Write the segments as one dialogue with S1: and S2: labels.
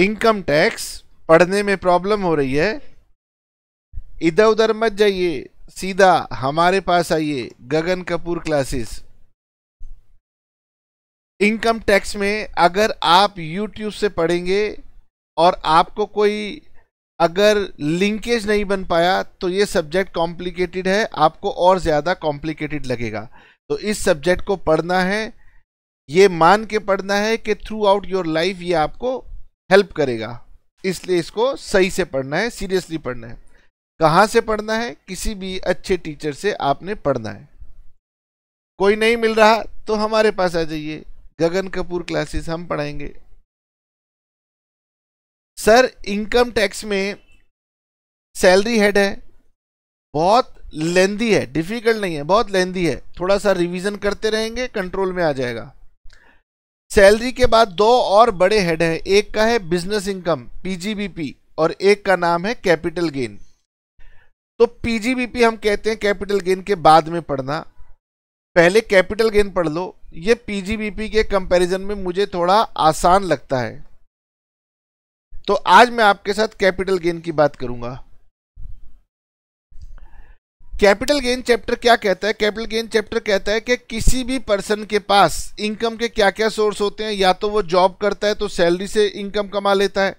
S1: Income tax पढ़ने में problem हो रही है इधर उधर मत जाइए सीधा हमारे पास आइए Gagan Kapoor classes income tax में अगर आप यूट्यूब से पढ़ेंगे और आपको कोई अगर लिंकेज नहीं बन पाया तो ये सब्जेक्ट कॉम्प्लिकेटेड है आपको और ज़्यादा कॉम्प्लिकेटेड लगेगा तो इस सब्जेक्ट को पढ़ना है ये मान के पढ़ना है कि थ्रू आउट योर लाइफ ये आपको हेल्प करेगा इसलिए इसको सही से पढ़ना है सीरियसली पढ़ना है कहाँ से पढ़ना है किसी भी अच्छे टीचर से आपने पढ़ना है कोई नहीं मिल रहा तो हमारे पास आ जाइए गगन कपूर क्लासेस हम पढ़ाएंगे सर इनकम टैक्स में सैलरी हेड है बहुत लेंदी है डिफिकल्ट नहीं है बहुत लेंदी है थोड़ा सा रिवीजन करते रहेंगे कंट्रोल में आ जाएगा सैलरी के बाद दो और बड़े हेड हैं एक का है बिजनेस इनकम पीजीबीपी और एक का नाम है कैपिटल गेन तो पीजीबीपी हम कहते हैं कैपिटल गेन के बाद में पढ़ना पहले कैपिटल गेन पढ़ लो ये पीजीबीपी के कंपैरिजन में मुझे थोड़ा आसान लगता है तो आज मैं आपके साथ कैपिटल गेन की बात करूंगा कैपिटल गेन चैप्टर क्या कहता है कैपिटल गेन चैप्टर कहता है कि किसी भी पर्सन के पास इनकम के क्या क्या सोर्स होते हैं या तो वो जॉब करता है तो सैलरी से इनकम कमा लेता है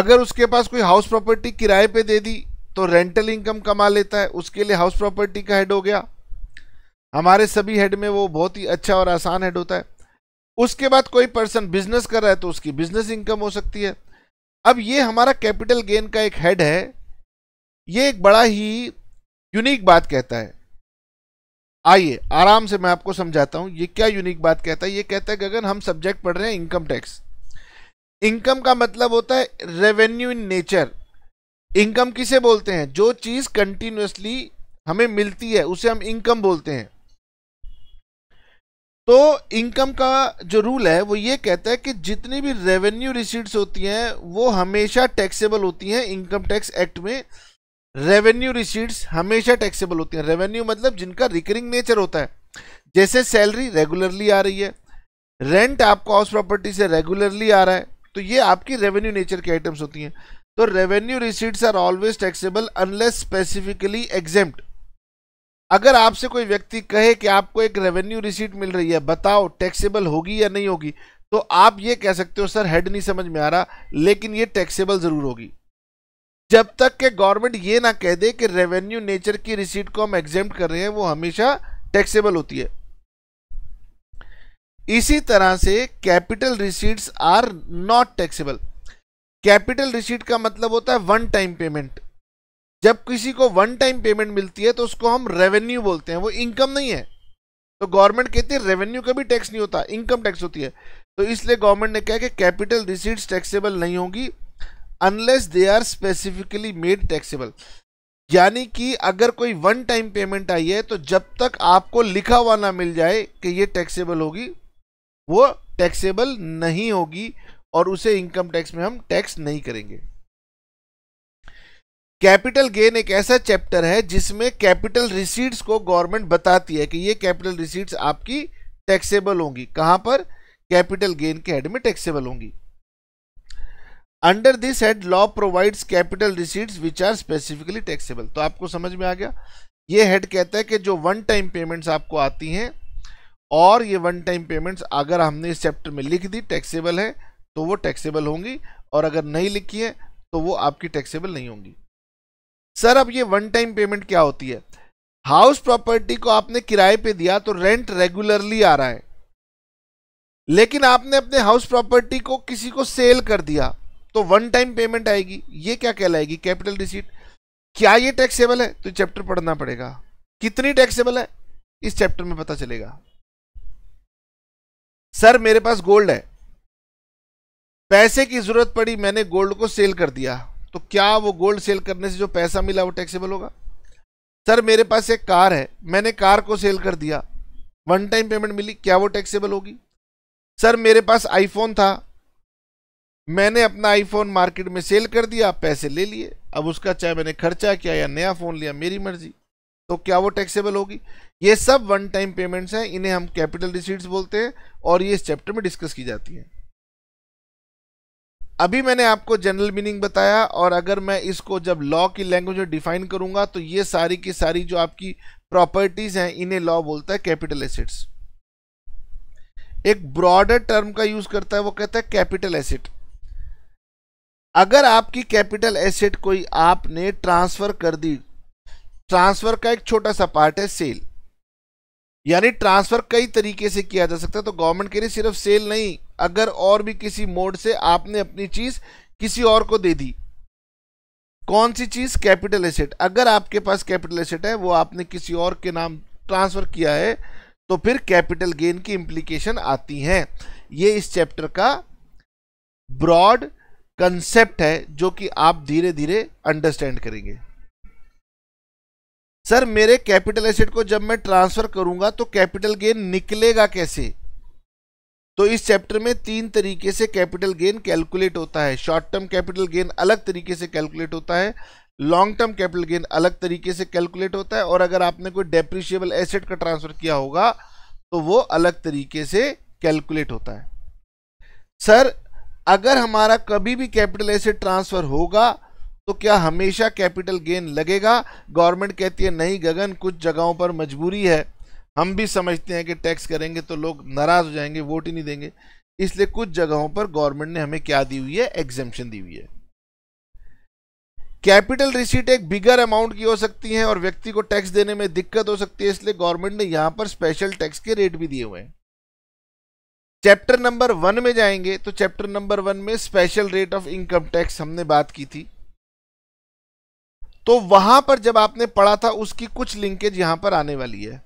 S1: अगर उसके पास कोई हाउस प्रॉपर्टी किराए पे दे दी तो रेंटल इनकम कमा लेता है उसके लिए हाउस प्रॉपर्टी का हेड हो गया हमारे सभी हेड में वो बहुत ही अच्छा और आसान हेड होता है उसके बाद कोई पर्सन बिजनेस कर रहा है तो उसकी बिजनेस इनकम हो सकती है अब ये हमारा कैपिटल गेन का एक हेड है ये एक बड़ा ही यूनिक बात कहता है आइए आराम से मैं आपको समझाता हूं ये क्या यूनिक बात कहता है ये कहता है गगन हम सब्जेक्ट पढ़ रहे हैं इनकम टैक्स इनकम का मतलब होता है रेवेन्यू इन नेचर इनकम किसे बोलते हैं जो चीज कंटिन्यूसली हमें मिलती है उसे हम इनकम बोलते हैं तो इनकम का जो रूल है वो ये कहता है कि जितनी भी रेवेन्यू रिसीट्स होती हैं वो हमेशा टैक्सेबल होती हैं इनकम टैक्स एक्ट में रेवेन्यू रिसीट्स हमेशा टैक्सेबल होती हैं रेवेन्यू मतलब जिनका रिकरिंग नेचर होता है जैसे सैलरी रेगुलरली आ रही है रेंट आपको हाउस प्रॉपर्टी से रेगुलरली आ रहा है तो ये आपकी रेवेन्यू नेचर की आइटम्स होती हैं तो revenue receipts are always taxable unless specifically exempt अगर आपसे कोई व्यक्ति कहे कि आपको एक रेवेन्यू रिसीट मिल रही है बताओ टैक्सेबल होगी या नहीं होगी तो आप ये कह सकते हो सर हेड नहीं समझ में आ रहा लेकिन ये टैक्सेबल ज़रूर होगी जब तक के गवर्नमेंट ये ना कह दे कि रेवेन्यू नेचर की रिसीट को हम एग्जेम कर रहे हैं वो हमेशा टैक्सेबल होती है इसी तरह से capital receipts are not taxable capital receipt का मतलब होता है वन टाइम पेमेंट जब किसी को वन टाइम पेमेंट मिलती है तो उसको हम रेवेन्यू बोलते हैं वो इनकम नहीं है तो गवर्नमेंट कहती है रेवेन्यू का भी टैक्स नहीं होता इनकम टैक्स होती है तो इसलिए गवर्नमेंट ने कहा कि कैपिटल रिसीट्स टैक्सेबल नहीं होगी unless they are specifically made taxable यानी कि अगर कोई वन टाइम पेमेंट आई है तो जब तक आपको लिखा हुआ ना मिल जाए कि ये टैक्सेबल होगी वो टैक्सेबल नहीं होगी और उसे इनकम टैक्स में हम टैक्स नहीं करेंगे कैपिटल गेन एक ऐसा चैप्टर है जिसमें कैपिटल रिसीट्स को गवर्नमेंट बताती है कि ये कैपिटल रिसीट्स आपकी टैक्सेबल होंगी कहां पर कैपिटल गेन के हेड में टैक्सेबल होंगी under this head law provides capital receipts which are specifically taxable तो आपको समझ में आ गया ये हेड कहता है कि जो वन टाइम पेमेंट्स आपको आती हैं और ये वन टाइम पेमेंट्स अगर हमने इस चैप्टर में लिख दी टैक्सेबल है तो वो टैक्सेबल होंगी और अगर नहीं लिखी है तो वो आपकी टैक्सेबल नहीं होंगी सर अब ये वन टाइम पेमेंट क्या होती है हाउस प्रॉपर्टी को आपने किराए पे दिया तो रेंट रेगुलरली आ रहा है लेकिन आपने अपने हाउस प्रॉपर्टी को किसी को सेल कर दिया तो वन टाइम पेमेंट आएगी ये क्या कहलाएगी कैपिटल रिसीट क्या ये टैक्सेबल है तो चैप्टर पढ़ना पड़ेगा कितनी टैक्सेबल है इस चैप्टर में पता चलेगा सर मेरे पास गोल्ड है पैसे की जरूरत पड़ी मैंने गोल्ड को सेल कर दिया तो क्या वो गोल्ड सेल करने से जो पैसा मिला वो टैक्सेबल होगा सर मेरे पास एक कार है मैंने कार को सेल कर दिया वन टाइम पेमेंट मिली क्या वो टैक्सेबल होगी सर मेरे पास आईफोन था मैंने अपना आईफोन मार्केट में सेल कर दिया पैसे ले लिए अब उसका चाहे मैंने खर्चा किया या नया फ़ोन लिया मेरी मर्जी तो क्या वो टैक्सेबल होगी ये सब वन टाइम पेमेंट्स हैं इन्हें हम कैपिटल रिसीट्स बोलते हैं और ये इस चैप्टर में डिस्कस की जाती है अभी मैंने आपको जनरल मीनिंग बताया और अगर मैं इसको जब लॉ की लैंग्वेज में डिफाइन करूंगा तो ये सारी की सारी जो आपकी प्रॉपर्टीज हैं इन्हें लॉ बोलता है कैपिटल एसेट्स एक ब्रॉडर टर्म का यूज करता है वो कहता है कैपिटल एसेट अगर आपकी कैपिटल एसेट कोई आपने ट्रांसफर कर दी ट्रांसफर का एक छोटा सा पार्ट है सेल यानी ट्रांसफर कई तरीके से किया जा सकता है तो गवर्नमेंट के लिए सिर्फ सेल नहीं अगर और भी किसी मोड से आपने अपनी चीज किसी और को दे दी कौन सी चीज कैपिटल एसेट अगर आपके पास कैपिटल एसेट है वो आपने किसी और के नाम ट्रांसफर किया है तो फिर कैपिटल गेन की इंप्लीकेशन आती है ये इस चैप्टर का ब्रॉड कंसेप्ट है जो कि आप धीरे धीरे अंडरस्टैंड करेंगे सर मेरे कैपिटल एसेट को जब मैं ट्रांसफर करूंगा तो कैपिटल गेन निकलेगा कैसे तो इस चैप्टर में तीन तरीके से कैपिटल गेन कैलकुलेट होता है शॉर्ट टर्म कैपिटल गेन अलग तरीके से कैलकुलेट होता है लॉन्ग टर्म कैपिटल गेन अलग तरीके से कैलकुलेट होता है और अगर आपने कोई डेप्रिशिएबल एसेट का ट्रांसफर किया होगा तो वो अलग तरीके से कैलकुलेट होता है सर अगर हमारा कभी भी कैपिटल एसेट ट्रांसफर होगा तो क्या हमेशा कैपिटल गेन लगेगा गवर्नमेंट कहती है नहीं गगन कुछ जगहों पर मजबूरी है हम भी समझते हैं कि टैक्स करेंगे तो लोग नाराज़ हो जाएंगे वोट ही नहीं देंगे इसलिए कुछ जगहों पर गवर्नमेंट ने हमें क्या दी हुई है एग्जेम्पन दी हुई है कैपिटल रिसीट एक बिगर अमाउंट की हो सकती है और व्यक्ति को टैक्स देने में दिक्कत हो सकती है इसलिए गवर्नमेंट ने यहाँ पर स्पेशल टैक्स के रेट भी दिए हुए हैं चैप्टर नंबर वन में जाएंगे तो चैप्टर नंबर वन में special rate of income tax हमने बात की थी तो वहां पर जब आपने पढ़ा था उसकी कुछ लिंकेज यहां पर आने वाली है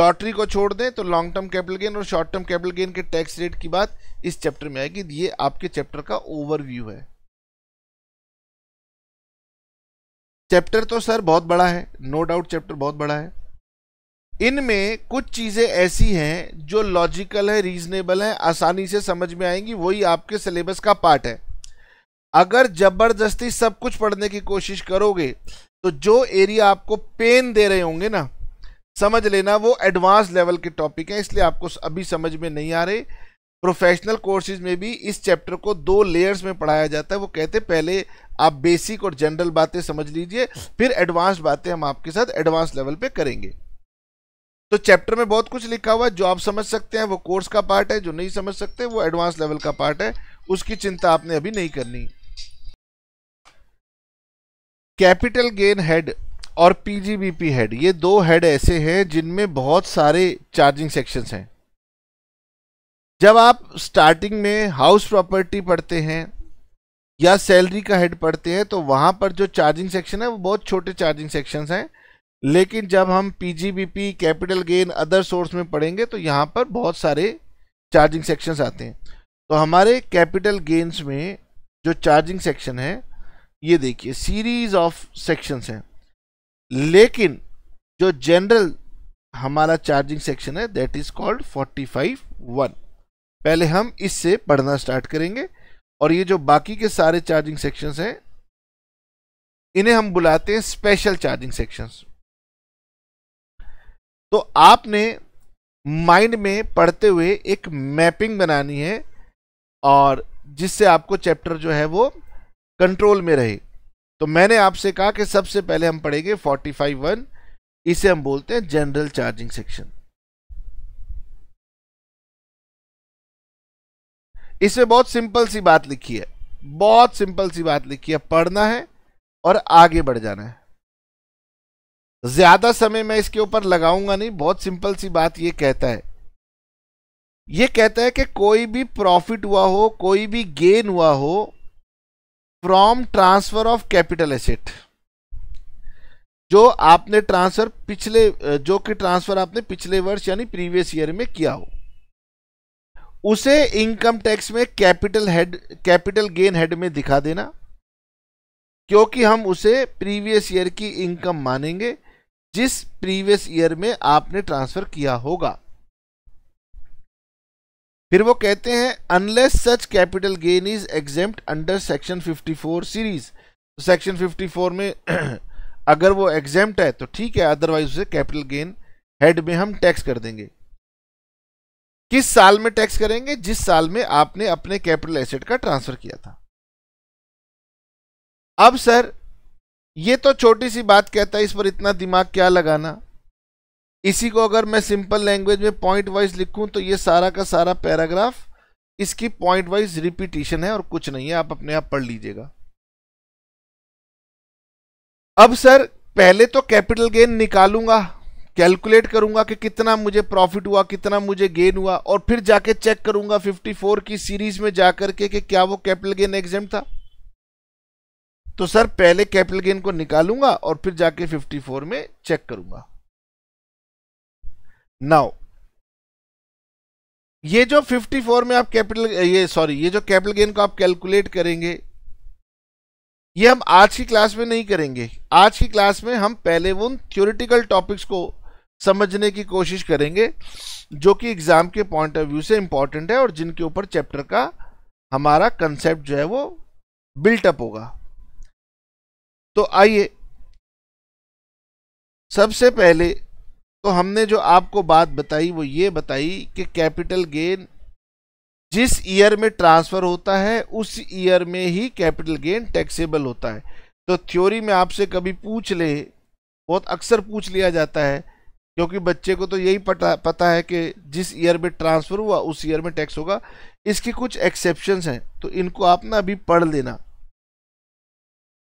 S1: लॉटरी को छोड़ दें तो लॉन्ग टर्म कैपिटल गेन और शॉर्ट टर्म कैपिटल गेन के टैक्स रेट की बात इस चैप्टर में आएगी ये आपके
S2: चैप्टर का ओवरव्यू है चैप्टर तो सर बहुत बड़ा है नो डाउट चैप्टर बहुत बड़ा है इनमें कुछ चीज़ें
S1: ऐसी हैं जो लॉजिकल है रीजनेबल है आसानी से समझ में आएंगी वही आपके सिलेबस का पार्ट है अगर ज़बरदस्ती सब कुछ पढ़ने की कोशिश करोगे तो जो एरिया आपको पेन दे रहे होंगे ना समझ लेना वो एडवांस लेवल के टॉपिक हैं इसलिए आपको अभी समझ में नहीं आ रहे प्रोफेशनल कोर्सेज में भी इस चैप्टर को दो लेयर्स में पढ़ाया जाता है वो कहते पहले आप बेसिक और जनरल बातें समझ लीजिए फिर एडवांस बातें हम आपके साथ एडवांस लेवल पे करेंगे तो चैप्टर में बहुत कुछ लिखा हुआ है जो आप समझ सकते हैं वो कोर्स का पार्ट है जो नहीं समझ सकते वो एडवांस लेवल का पार्ट है उसकी चिंता आपने अभी नहीं करनी कैपिटल गेन हेड और पीजीबीपी हेड ये दो हेड ऐसे हैं जिनमें बहुत सारे चार्जिंग सेक्शन हैं जब आप स्टार्टिंग में हाउस प्रॉपर्टी पढ़ते हैं या सैलरी का हेड पढ़ते हैं तो वहां पर जो चार्जिंग सेक्शन है वो बहुत छोटे चार्जिंग सेक्शंस हैं लेकिन जब हम PGBP capital gain other source में पढ़ेंगे तो यहाँ पर बहुत सारे चार्जिंग सेक्शंस आते हैं तो हमारे कैपिटल गेन्स में जो चार्जिंग सेक्शन है ये देखिए सीरीज ऑफ सेक्शंस हैं लेकिन जो जनरल हमारा चार्जिंग सेक्शन है दैट इज कॉल्ड 45 वन पहले हम इससे पढ़ना स्टार्ट करेंगे और ये जो बाकी के सारे चार्जिंग सेक्शंस हैं इन्हें हम बुलाते हैं स्पेशल चार्जिंग सेक्शंस तो आपने माइंड में पढ़ते हुए एक मैपिंग बनानी है और जिससे आपको चैप्टर जो है वो कंट्रोल में रहे तो मैंने आपसे कहा कि सबसे
S2: पहले हम पढ़ेंगे फोर्टी फाइव वन इसे हम बोलते हैं जनरल चार्जिंग सेक्शन इसमें बहुत सिंपल सी बात लिखी है बहुत सिंपल सी बात लिखी है पढ़ना है और आगे बढ़ जाना है
S1: ज्यादा समय मैं इसके ऊपर लगाऊंगा नहीं बहुत सिंपल सी बात यह कहता है यह कहता है कि कोई भी प्रॉफिट हुआ हो कोई भी गेन हुआ हो from transfer of capital asset जो आपने ट्रांसफर पिछले जो कि ट्रांसफर आपने पिछले वर्ष यानी प्रीवियस ईयर में किया हो उसे इनकम टैक्स में capital head capital gain head में दिखा देना क्योंकि हम उसे प्रीवियस ईयर की इनकम मानेंगे जिस प्रीवियस ईयर में आपने ट्रांसफर किया होगा फिर वो कहते हैं unless such capital gain is exempt under section 54 series section 54 में अगर वो एग्जेम्प्ट है तो ठीक है अदरवाइज उसे कैपिटल गेन हेड में हम टैक्स कर देंगे
S2: किस साल में टैक्स करेंगे जिस साल में आपने अपने कैपिटल एसेट का ट्रांसफर किया था अब सर ये तो छोटी
S1: सी बात कहता है इस पर इतना दिमाग क्या लगाना इसी को अगर मैं सिंपल लैंग्वेज में पॉइंट वाइज लिखूं तो ये सारा का सारा पैराग्राफ इसकी पॉइंट वाइज रिपीटेशन है और कुछ नहीं है आप अपने आप पढ़ लीजिएगा अब सर पहले तो कैपिटल गेन निकालूंगा कैलकुलेट करूंगा कि कितना मुझे प्रॉफिट हुआ कितना मुझे गेन हुआ और फिर जाके चेक करूंगा 54 की सीरीज में जाकर के कि क्या वो कैपिटल गेन एग्जाम था तो सर पहले कैपिटल गेन को निकालूंगा और फिर जाके 54 में चेक करूंगा नाउ ये जो 54 में आप कैपिटल ये सॉरी ये जो कैपिटल गेन को आप कैलकुलेट करेंगे ये हम आज की क्लास में नहीं करेंगे आज की क्लास में हम पहले उन थ्योरिटिकल टॉपिक्स को समझने की कोशिश करेंगे जो कि एग्जाम के पॉइंट ऑफ व्यू से इंपॉर्टेंट है और जिनके ऊपर चैप्टर का हमारा
S2: कंसेप्ट जो है वो बिल्टअप होगा तो आइए सबसे पहले तो हमने जो आपको बात बताई वो
S1: ये बताई कि कैपिटल गेन जिस ईयर में ट्रांसफर होता है उस ईयर में ही कैपिटल गेन टैक्सेबल होता है तो थ्योरी में आपसे कभी पूछ ले बहुत अक्सर पूछ लिया जाता है क्योंकि बच्चे को तो यही पता पता है कि जिस ईयर में ट्रांसफ़र हुआ उस ईयर में टैक्स होगा इसकी कुछ एक्सेप्शन हैं तो इनको आप ना अभी पढ़ लेना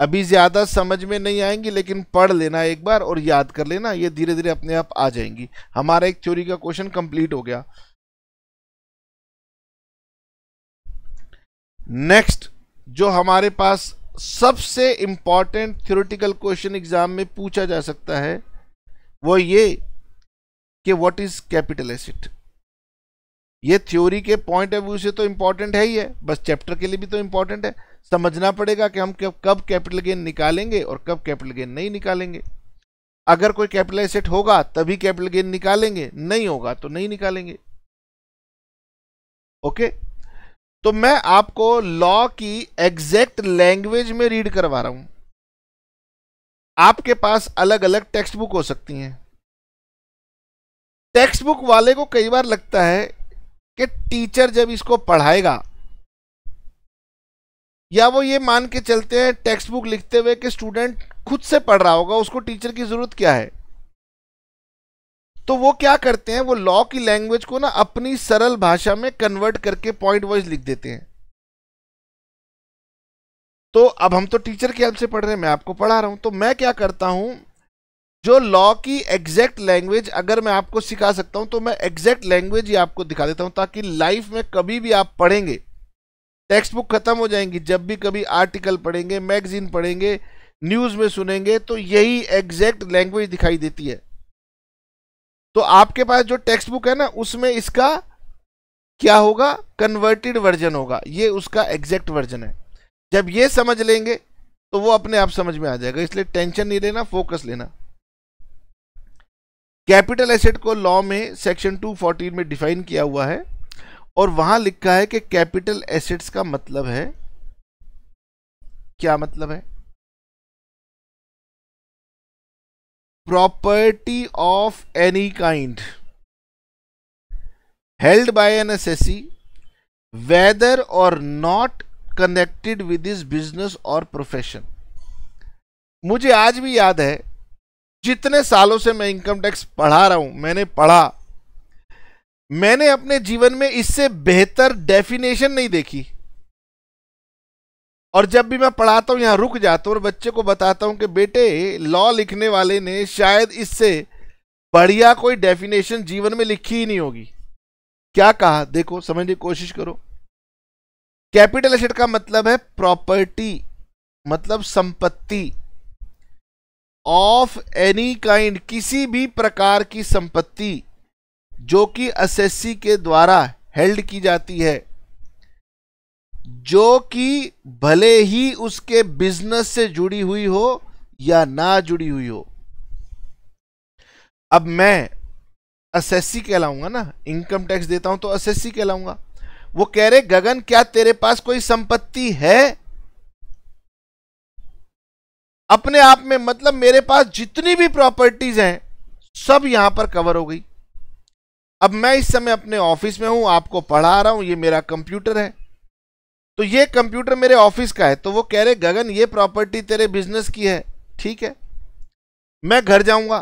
S1: अभी ज़्यादा समझ में नहीं आएंगी लेकिन पढ़ लेना एक बार और याद कर लेना ये धीरे धीरे अपने आप आ जाएंगी हमारा एक थ्योरी का क्वेश्चन कंप्लीट हो गया नेक्स्ट जो हमारे पास सबसे इंपॉर्टेंट थ्योरिटिकल क्वेश्चन एग्जाम में पूछा जा सकता है वो ये कि व्हाट इज कैपिटल एसिड ये थ्योरी के पॉइंट ऑफ व्यू से तो इंपॉर्टेंट है ही है बस चैप्टर के लिए भी तो इंपॉर्टेंट है समझना पड़ेगा कि हम कब कैपिटल गेन निकालेंगे और कब कैपिटल गेन नहीं निकालेंगे अगर कोई कैपिटल एसेट होगा तभी कैपिटल गेन निकालेंगे नहीं होगा तो नहीं
S2: निकालेंगे ओके तो मैं आपको लॉ की एग्जैक्ट लैंग्वेज में रीड करवा रहा हूं आपके
S1: पास अलग अलग टेक्स्ट बुक हो सकती हैं टेक्स्ट बुक वाले को कई बार लगता है कि टीचर जब इसको पढ़ाएगा या वो ये मान के चलते हैं टेक्स्ट बुक लिखते हुए कि स्टूडेंट खुद से पढ़ रहा होगा उसको टीचर की ज़रूरत क्या है तो वो क्या करते हैं वो लॉ की लैंग्वेज को ना अपनी सरल भाषा में कन्वर्ट करके पॉइंट वाइज लिख देते हैं तो अब हम तो टीचर की हेल्प से पढ़ रहे हैं मैं आपको पढ़ा रहा हूं तो मैं क्या करता हूं जो लॉ की एग्जैक्ट लैंग्वेज अगर मैं आपको सिखा सकता हूं तो मैं एग्जैक्ट लैंग्वेज ही आपको दिखा देता हूं ताकि लाइफ में कभी भी आप पढ़ेंगे टेक्स्ट बुक खत्म हो जाएंगी जब भी कभी आर्टिकल पढ़ेंगे मैगजीन पढ़ेंगे न्यूज़ में सुनेंगे तो यही एग्जैक्ट लैंग्वेज दिखाई देती है तो आपके पास जो टेक्स्ट बुक है ना उसमें इसका क्या होगा कन्वर्टेड वर्जन होगा ये उसका एग्जैक्ट वर्जन है जब ये समझ लेंगे तो वो अपने आप समझ में आ जाएगा इसलिए टेंशन नहीं लेना फोकस लेना कैपिटल एसेट को लॉ में सेक्शन 214 में डिफाइन किया हुआ है और वहां लिखा है कि कैपिटल एसेट्स का मतलब है
S2: क्या मतलब है property of any kind
S1: N S S C whether or not connected with this business or profession मुझे आज भी याद है जितने सालों से मैं इनकम टैक्स पढ़ा रहा हूं मैंने पढ़ा मैंने अपने जीवन में इससे बेहतर डेफिनेशन नहीं देखी और जब भी मैं पढ़ाता हूं यहां रुक जाता हूं और बच्चे को बताता हूं कि बेटे लॉ लिखने वाले ने शायद इससे बढ़िया कोई डेफिनेशन जीवन में लिखी ही नहीं होगी क्या कहा देखो समझने की कोशिश करो कैपिटल एसेट का मतलब है प्रॉपर्टी मतलब संपत्ति ऑफ एनी काइंड किसी भी प्रकार की संपत्ति जो कि एसएससी के द्वारा हेल्ड की जाती है जो कि भले ही उसके बिजनेस से जुड़ी हुई हो या ना जुड़ी हुई हो अब मैं एसएससी कहलाऊंगा ना इनकम टैक्स देता हूं तो एसएससी कहलाऊंगा वो कह रहे गगन क्या तेरे पास कोई संपत्ति है अपने आप में मतलब मेरे पास जितनी भी प्रॉपर्टीज हैं सब यहां पर कवर हो गई अब मैं इस समय अपने ऑफिस में हूं आपको पढ़ा रहा हूं ये मेरा कंप्यूटर है तो ये कंप्यूटर मेरे ऑफिस का है तो वो कह रहे गगन ये प्रॉपर्टी तेरे बिजनेस की है ठीक है मैं घर जाऊंगा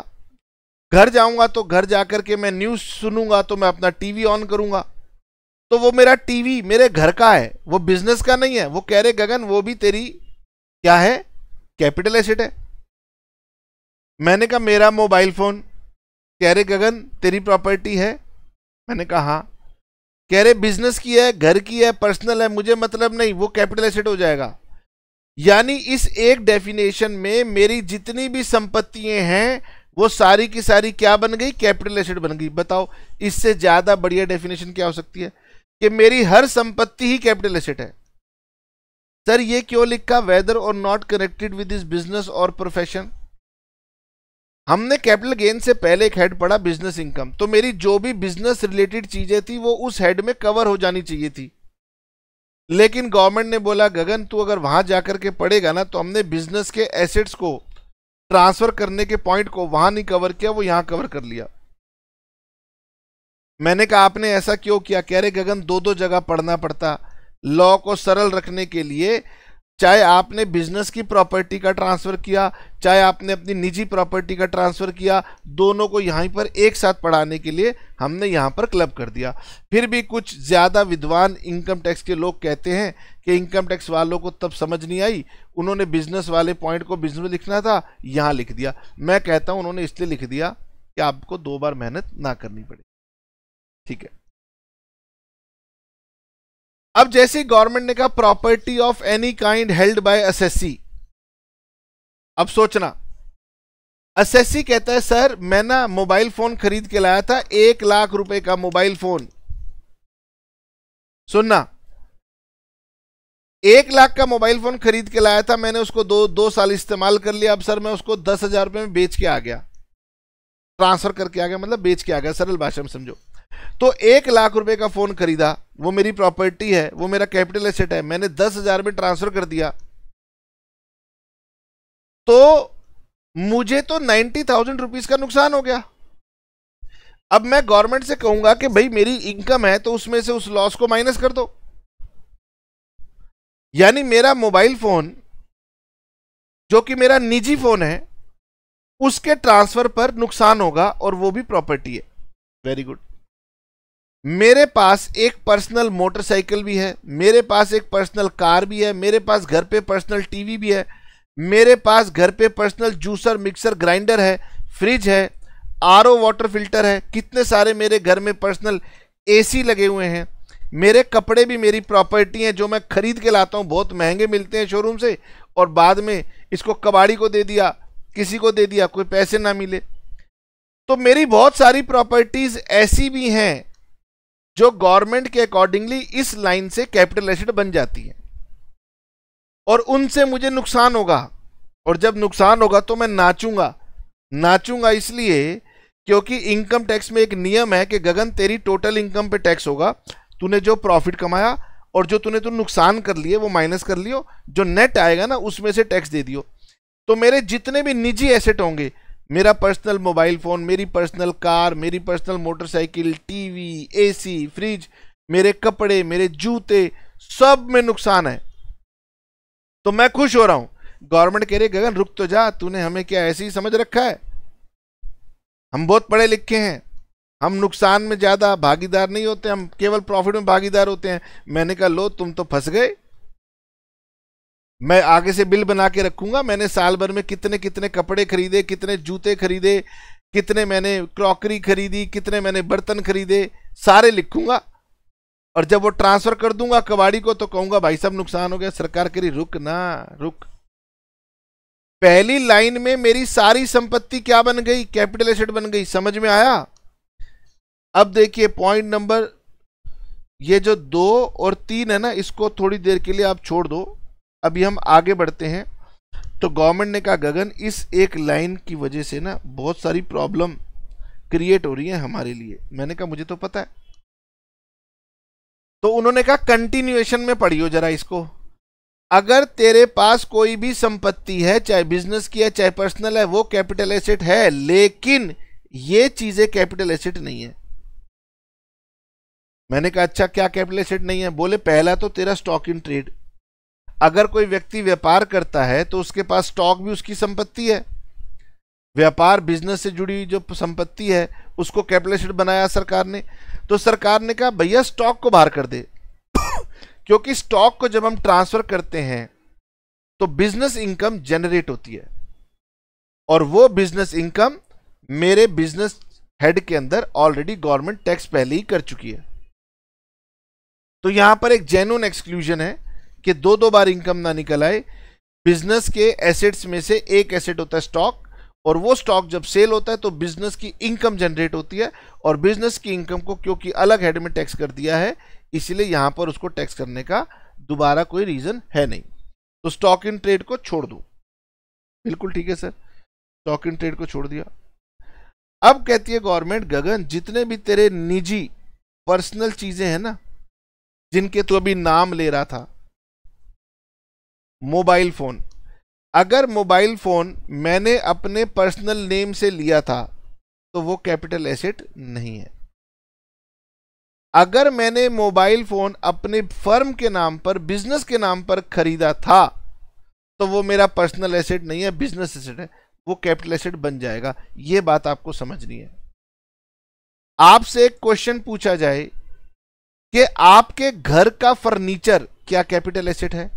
S1: घर जाऊंगा तो घर जाकर के मैं न्यूज सुनूंगा तो मैं अपना टीवी ऑन करूंगा तो वो मेरा टीवी मेरे घर का है वो बिजनेस का नहीं है वो कह रहे गगन वो भी तेरी क्या है कैपिटल एसेट है मैंने कहा मेरा मोबाइल फोन कह रहे गगन तेरी प्रॉपर्टी है मैंने कहा कह रहे बिजनेस की है घर की है पर्सनल है मुझे मतलब नहीं वो कैपिटल एसेट हो जाएगा यानी इस एक डेफिनेशन में मेरी जितनी भी संपत्तियां हैं वो सारी की सारी क्या बन गई कैपिटल एसेट बन गई बताओ इससे ज़्यादा बढ़िया डेफिनेशन क्या हो सकती है कि मेरी हर संपत्ति ही कैपिटल एसेट है सर ये क्यों लिखा whether or not connected with this business or profession हमने कैपिटल गेन से पहले एक हेड पढ़ा बिजनेस इनकम तो मेरी जो भी बिजनेस रिलेटेड चीजें थी वो उस हेड में कवर हो जानी चाहिए थी लेकिन गवर्नमेंट ने बोला गगन तू अगर वहां जाकर के पढ़ेगा ना तो हमने बिजनेस के एसेट्स को ट्रांसफर करने के पॉइंट को वहां नहीं कवर किया वो यहां कवर कर लिया मैंने कहा आपने ऐसा क्यों किया कह रहे गगन दो दो जगह पढ़ना पड़ता लॉ को सरल रखने के लिए चाहे आपने बिजनेस की प्रॉपर्टी का ट्रांसफ़र किया चाहे आपने अपनी निजी प्रॉपर्टी का ट्रांसफ़र किया दोनों को यहीं पर एक साथ पढ़ाने के लिए हमने यहाँ पर क्लब कर दिया फिर भी कुछ ज़्यादा विद्वान इनकम टैक्स के लोग कहते हैं कि इनकम टैक्स वालों को तब समझ नहीं आई उन्होंने बिजनेस वाले पॉइंट को बिजनेस लिखना था यहाँ लिख दिया
S2: मैं कहता हूँ उन्होंने इसलिए लिख दिया कि आपको दो बार मेहनत ना करनी पड़े ठीक है अब जैसे गवर्नमेंट ने कहा property of any kind held by assessee अब सोचना
S1: असेसी कहता है सर मैं ना मोबाइल फोन खरीद के लाया था एक लाख रुपए का मोबाइल फोन सुनना एक लाख का मोबाइल फोन खरीद के लाया था मैंने उसको दो दो साल इस्तेमाल कर लिया अब सर मैं उसको दस हजार रुपये में बेच के आ गया ट्रांसफर करके आ गया मतलब बेच के आ गया सरल भाषा में समझो तो एक लाख रुपए का फ़ोन खरीदा वो मेरी प्रॉपर्टी है वो मेरा कैपिटल एसेट है मैंने दस हज़ार में ट्रांसफ़र कर दिया तो मुझे तो नाइन्टी थाउजेंड रुपीज़ का नुकसान हो गया अब मैं गवर्नमेंट से कहूंगा कि भाई मेरी इनकम है तो उसमें से उस लॉस को माइनस कर दो यानी मेरा मोबाइल फ़ोन जो कि मेरा निजी फ़ोन है उसके ट्रांसफ़र पर नुकसान होगा और वो भी प्रॉपर्टी है वेरी गुड मेरे पास एक पर्सनल मोटरसाइकिल भी है मेरे पास एक पर्सनल कार भी है मेरे पास घर पे पर्सनल टीवी भी है मेरे पास घर पे पर्सनल जूसर मिक्सर ग्राइंडर है फ्रिज है आर वाटर फिल्टर है कितने सारे मेरे घर में पर्सनल एसी लगे हुए हैं मेरे कपड़े भी मेरी प्रॉपर्टी हैं जो मैं ख़रीद के लाता हूँ बहुत महंगे मिलते हैं शोरूम से और बाद में इसको कबाड़ी को दे दिया किसी को दे दिया कोई पैसे ना मिले तो मेरी बहुत सारी प्रॉपर्टीज़ ऐसी भी हैं जो गवर्नमेंट के अकॉर्डिंगली इस लाइन से कैपिटल एसेट बन जाती है और उनसे मुझे नुकसान होगा और जब नुकसान होगा तो मैं नाचूंगा नाचूंगा इसलिए क्योंकि इनकम टैक्स में एक नियम है कि गगन तेरी टोटल इनकम पे टैक्स होगा तूने जो प्रॉफिट कमाया और जो तूने तु तो नुकसान कर लिए वो माइनस कर लियो जो नेट आएगा ना उसमें से टैक्स दे दियो तो मेरे जितने भी निजी एसेट होंगे मेरा पर्सनल मोबाइल फ़ोन मेरी पर्सनल कार मेरी personal motorcycle TV AC fridge मेरे कपड़े मेरे जूते सब में नुकसान है तो मैं खुश हो रहा हूं गवर्नमेंट कह रही गगन रुक तो जा तूने हमें क्या ऐसे ही समझ रखा है हम बहुत पढ़े लिखे हैं हम नुकसान में ज़्यादा भागीदार नहीं होते हम केवल प्रॉफिट में भागीदार होते हैं मैंने कहा लो तुम तो फंस गए मैं आगे से बिल बना के रखूंगा मैंने साल भर में कितने कितने कपड़े खरीदे कितने जूते खरीदे कितने मैंने क्रॉकरी खरीदी कितने मैंने बर्तन खरीदे सारे लिखूंगा और जब वो ट्रांसफर कर दूंगा कबाड़ी को तो कहूंगा भाई साहब नुकसान हो गया सरकार करी रुक ना रुक पहली लाइन में मेरी सारी संपत्ति क्या बन गई कैपिटल एसेट बन गई समझ में आया अब देखिए पॉइंट नंबर ये जो दो और तीन है ना इसको थोड़ी देर के लिए आप छोड़ दो अभी हम आगे बढ़ते हैं तो गवर्नमेंट ने कहा गगन इस एक लाइन की वजह से ना बहुत सारी प्रॉब्लम क्रिएट हो रही है हमारे लिए मैंने कहा मुझे तो पता है तो उन्होंने कहा कंटिन्यूएशन में पढ़ियो जरा इसको अगर तेरे पास कोई भी संपत्ति है चाहे बिजनेस की है चाहे पर्सनल है वो कैपिटल एसेट है लेकिन ये चीजें कैपिटल एसेट नहीं है मैंने कहा अच्छा क्या कैपिटल एसेट नहीं है बोले पहला तो तेरा स्टॉक इन ट्रेड अगर कोई व्यक्ति व्यापार करता है तो उसके पास स्टॉक भी उसकी संपत्ति है व्यापार बिजनेस से जुड़ी जो संपत्ति है उसको कैपिटल बनाया सरकार ने तो सरकार ने कहा भैया स्टॉक को बाहर कर दे क्योंकि स्टॉक को जब हम ट्रांसफर करते हैं तो बिजनेस इनकम जनरेट होती है और वो बिजनेस इनकम मेरे बिजनेस हेड के अंदर ऑलरेडी गवर्नमेंट टैक्स पहले ही कर चुकी है तो यहां पर एक जेन्यून एक्सक्लूजन है कि दो दो बार इनकम ना निकल आए बिजनेस के एसेट्स में से एक एसेट होता है स्टॉक और वो स्टॉक जब सेल होता है तो बिजनेस की इनकम जनरेट होती है और बिजनेस की इनकम को क्योंकि अलग हेड में टैक्स कर दिया है इसलिए यहां पर उसको टैक्स करने का दोबारा कोई रीज़न है नहीं तो स्टॉक इन ट्रेड को छोड़ दो बिल्कुल ठीक है सर स्टॉक इन ट्रेड को छोड़ दिया अब कहती है गवर्नमेंट गगन जितने भी तेरे निजी पर्सनल चीज़ें हैं ना जिनके तो अभी नाम ले रहा था मोबाइल फ़ोन अगर मोबाइल फ़ोन मैंने अपने पर्सनल नेम से लिया था तो वो कैपिटल एसेट नहीं है अगर मैंने मोबाइल फ़ोन अपने फर्म के नाम पर बिजनेस के नाम पर ख़रीदा था तो वो मेरा पर्सनल एसेट नहीं है बिजनेस एसेट है वो कैपिटल एसेट बन जाएगा ये बात आपको समझनी है आपसे एक क्वेश्चन पूछा जाए कि आपके घर का फर्नीचर क्या कैपिटल एसेट है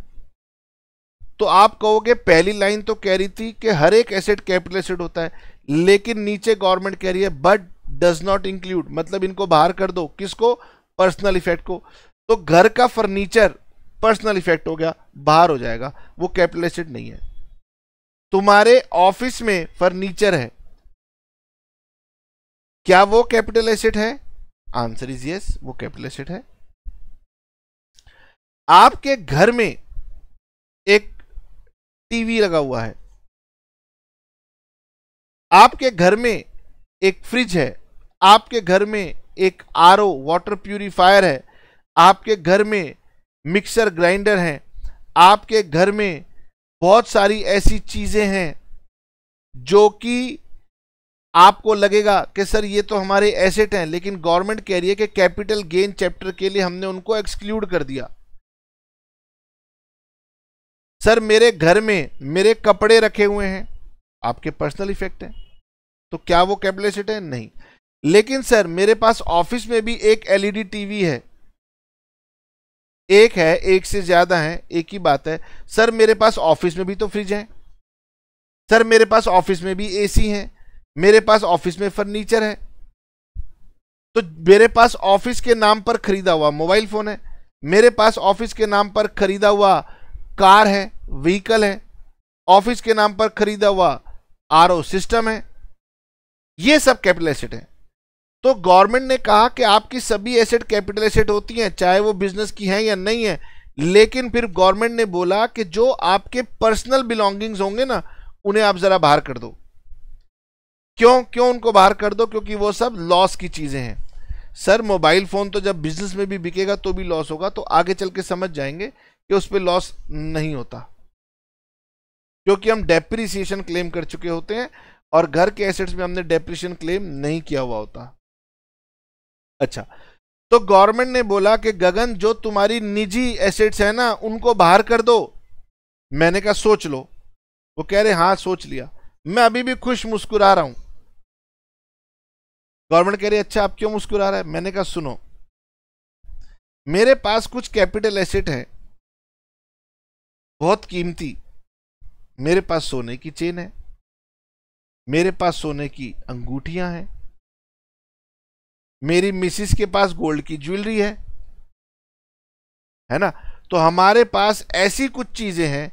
S1: तो आप कहोगे पहली लाइन तो कह रही थी कि हर एक एसेट कैपिटल एसेट होता है लेकिन नीचे गवर्नमेंट कह रही है बट डज नॉट इंक्लूड मतलब इनको बाहर कर दो किसको पर्सनल इफेक्ट को तो घर का फर्नीचर पर्सनल इफेक्ट हो गया बाहर हो जाएगा वो कैपिटल एसेट नहीं है तुम्हारे ऑफिस में फर्नीचर है क्या वो कैपिटल एसेट है आंसर
S2: इज यस वो कैपिटल एसेट है आपके घर में एक टीवी लगा हुआ है आपके घर में एक फ्रिज है आपके घर में एक आर
S1: वाटर प्यूरिफायर है आपके घर में मिक्सर ग्राइंडर है आपके घर में बहुत सारी ऐसी चीज़ें हैं जो कि आपको लगेगा कि सर ये तो हमारे एसेट हैं लेकिन गवर्नमेंट कह रही है कि कैपिटल गेन चैप्टर के लिए हमने उनको एक्सक्लूड कर दिया सर मेरे घर में मेरे कपड़े रखे हुए हैं आपके पर्सनल इफेक्ट है तो क्या वो कैपिटलिस्ट है नहीं लेकिन सर मेरे पास ऑफिस में भी एक एलईडी टीवी e है एक है एक से ज्यादा है एक ही बात है सर मेरे पास ऑफिस में भी तो फ्रिज है सर मेरे पास ऑफिस में भी एसी है मेरे पास ऑफिस में फर्नीचर है तो मेरे पास ऑफिस के नाम पर खरीदा हुआ मोबाइल फोन है मेरे पास ऑफिस के नाम पर खरीदा हुआ कार है व्हीकल है ऑफिस के नाम पर खरीदा हुआ आर सिस्टम है ये सब कैपिटल एसेट है तो गवर्नमेंट ने कहा कि आपकी सभी एसेट कैपिटल एसेट होती हैं चाहे वो बिजनेस की हैं या नहीं है लेकिन फिर गवर्नमेंट ने बोला कि जो आपके पर्सनल बिलोंगिंग्स होंगे ना उन्हें आप जरा बाहर कर दो क्यों क्यों उनको बाहर कर दो क्योंकि वो सब लॉस की चीज़ें हैं सर मोबाइल फ़ोन तो जब बिजनेस में भी बिकेगा तो भी लॉस होगा तो आगे चल के समझ जाएंगे कि उस पर लॉस नहीं होता क्योंकि हम डेप्रिसिएशन क्लेम कर चुके होते हैं और घर के एसेट्स में हमने डेप्रिसिएशन क्लेम नहीं किया हुआ होता अच्छा तो गवर्नमेंट ने बोला कि गगन जो तुम्हारी निजी एसेट्स है ना उनको बाहर कर दो मैंने कहा सोच लो वो कह रहे हां सोच लिया मैं अभी भी खुश
S2: मुस्कुरा रहा हूं गवर्नमेंट कह रही अच्छा आप क्यों मुस्कुरा रहा है मैंने कहा सुनो मेरे पास कुछ कैपिटल एसेट है बहुत कीमती मेरे पास सोने की चेन है मेरे पास सोने की अंगूठियां हैं मेरी मिसिस के
S1: पास गोल्ड की ज्वेलरी है है ना तो हमारे पास ऐसी कुछ चीजें हैं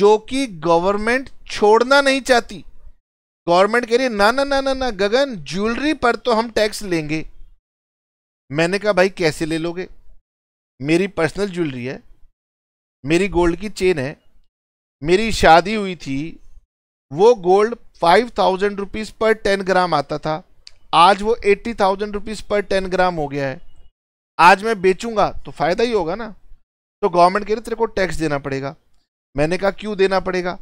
S1: जो कि गवर्नमेंट छोड़ना नहीं चाहती गवर्नमेंट कह रही ना ना ना ना ना गगन ज्वेलरी पर तो हम टैक्स लेंगे मैंने कहा भाई कैसे ले लोगे मेरी पर्सनल ज्वेलरी है मेरी गोल्ड की चेन है मेरी शादी हुई थी वो गोल्ड फाइव थाउजेंड रुपीज़ पर टेन ग्राम आता था आज वो एट्टी थाउजेंड रुपीज़ पर टेन ग्राम हो गया है आज मैं बेचूंगा तो फ़ायदा ही होगा ना तो गवर्नमेंट कह रही तेरे को टैक्स देना पड़ेगा मैंने कहा क्यों देना पड़ेगा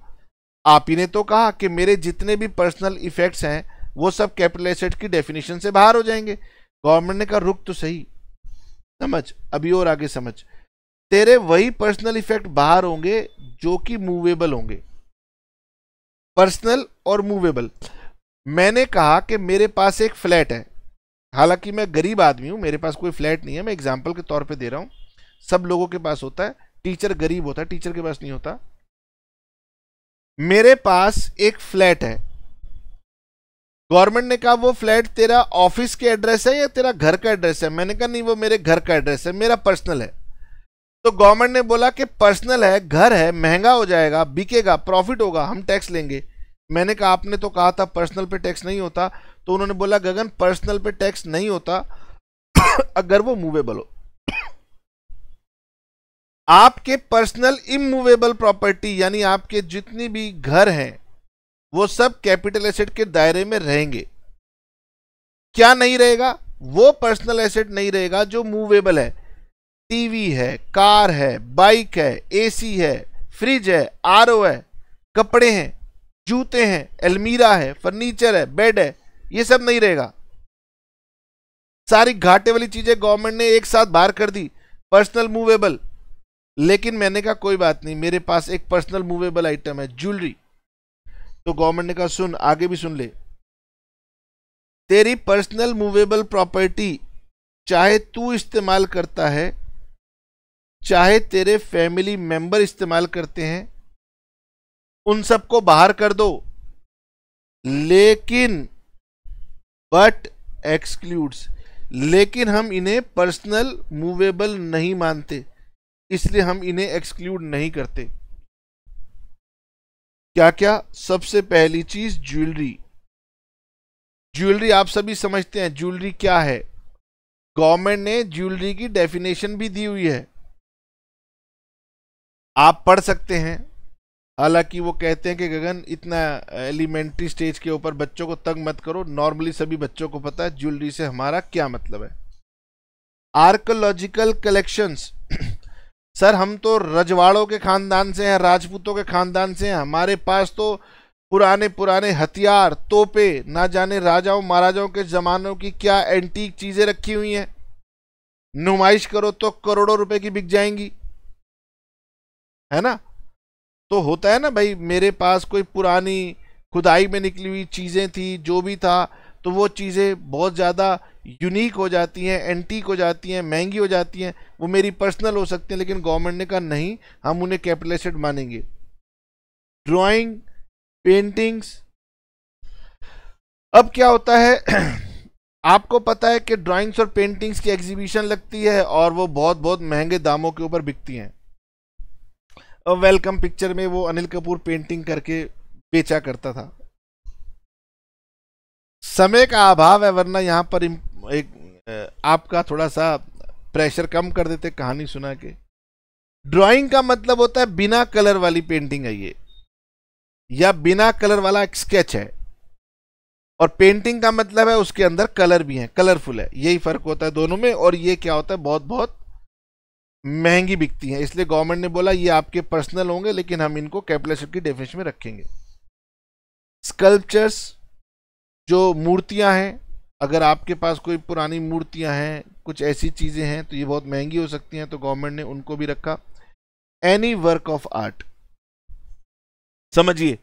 S1: आप ही ने तो कहा कि मेरे जितने भी पर्सनल इफ़ेक्ट्स हैं वो सब कैपिटल एसेट की डेफिनेशन से बाहर हो जाएंगे गवर्नमेंट ने कहा रुक तो सही समझ अभी और आगे समझ तेरे वही पर्सनल इफेक्ट बाहर होंगे जो कि मूवेबल होंगे पर्सनल और मूवेबल मैंने कहा कि मेरे पास एक फ्लैट है हालांकि मैं गरीब आदमी हूं मेरे पास कोई फ्लैट नहीं है मैं एग्जाम्पल के तौर पे दे रहा हूं सब लोगों के पास होता है टीचर गरीब होता है टीचर के पास नहीं होता मेरे पास एक फ्लैट है गवर्नमेंट ने कहा वो फ्लैट तेरा ऑफिस के एड्रेस है या तेरा घर का एड्रेस है मैंने कहा नहीं वो मेरे घर का एड्रेस है मेरा पर्सनल है तो गवर्नमेंट ने बोला कि पर्सनल है घर है महंगा हो जाएगा बिकेगा प्रॉफिट होगा हम टैक्स लेंगे मैंने कहा आपने तो कहा था पर्सनल पे टैक्स नहीं होता तो उन्होंने बोला गगन पर्सनल पे टैक्स नहीं होता अगर वो मूवेबल हो आपके पर्सनल इमूवेबल प्रॉपर्टी यानी आपके जितनी भी घर हैं वो सब कैपिटल एसेट के दायरे में रहेंगे क्या नहीं रहेगा वो पर्सनल एसेट नहीं रहेगा जो मूवेबल है टीवी है कार है बाइक है एसी है फ्रिज है आर है कपड़े हैं जूते हैं अलमीरा है फर्नीचर है बेड है ये सब नहीं रहेगा सारी घाटे वाली चीजें गवर्नमेंट ने एक साथ बाहर कर दी पर्सनल मूवेबल लेकिन मैंने कहा कोई बात नहीं मेरे पास एक पर्सनल मूवेबल आइटम है ज्वेलरी तो गवर्नमेंट ने कहा सुन आगे भी सुन ले तेरी पर्सनल मूवेबल प्रॉपर्टी चाहे तू इस्तेमाल करता है चाहे तेरे फैमिली मेंबर इस्तेमाल करते हैं उन सबको बाहर कर दो लेकिन बट एक्सक्लूड्स लेकिन हम इन्हें पर्सनल मूवेबल नहीं मानते इसलिए हम इन्हें एक्सक्लूड नहीं करते क्या क्या सबसे पहली चीज ज्वेलरी
S2: ज्वेलरी आप सभी समझते हैं ज्वेलरी क्या है गवर्नमेंट ने ज्वेलरी की डेफिनेशन भी दी हुई है
S1: आप पढ़ सकते हैं हालांकि वो कहते हैं कि गगन इतना एलिमेंट्री स्टेज के ऊपर बच्चों को तंग मत करो नॉर्मली सभी बच्चों को पता है ज्वेलरी से हमारा क्या मतलब है आर्कोलॉजिकल कलेक्शंस सर हम तो रजवाड़ों के खानदान से हैं राजपूतों के खानदान से हैं हमारे पास तो पुराने पुराने हथियार तोपे ना जाने राजाओं महाराजाओं के ज़मानों की क्या एंटीक चीज़ें रखी हुई हैं नुमाइश करो तो करोड़ों रुपए की बिक जाएंगी है ना तो होता है ना भाई मेरे पास कोई पुरानी खुदाई में निकली हुई चीज़ें थी जो भी था तो वो चीज़ें बहुत ज़्यादा यूनिक हो जाती हैं एंटीक हो जाती हैं महंगी हो जाती हैं वो मेरी पर्सनल हो सकती हैं लेकिन गवर्नमेंट ने कहा नहीं हम उन्हें कैपिटल मानेंगे ड्राइंग पेंटिंग्स अब क्या होता है आपको पता है कि ड्राइंग्स और पेंटिंग्स की एग्जीबिशन लगती है और वो बहुत बहुत महंगे दामों के ऊपर बिकती हैं वेलकम पिक्चर में वो अनिल कपूर पेंटिंग करके बेचा करता था समय का अभाव है वरना यहाँ पर एक आपका थोड़ा सा प्रेशर कम कर देते कहानी सुना के ड्राइंग का मतलब होता है बिना कलर वाली पेंटिंग है ये या बिना कलर वाला एक स्केच है और पेंटिंग का मतलब है उसके अंदर कलर भी है कलरफुल है यही फर्क होता है दोनों में और ये क्या होता है बहुत बहुत महंगी बिकती हैं इसलिए गवर्नमेंट ने बोला ये आपके पर्सनल होंगे लेकिन हम इनको कैपिटलशिप की डेफिनेशन में रखेंगे स्कल्पचर्स जो मूर्तियां हैं अगर आपके पास कोई पुरानी मूर्तियां हैं कुछ ऐसी चीज़ें हैं तो ये बहुत महंगी हो सकती हैं तो गवर्नमेंट ने उनको भी रखा एनी वर्क ऑफ आर्ट समझिए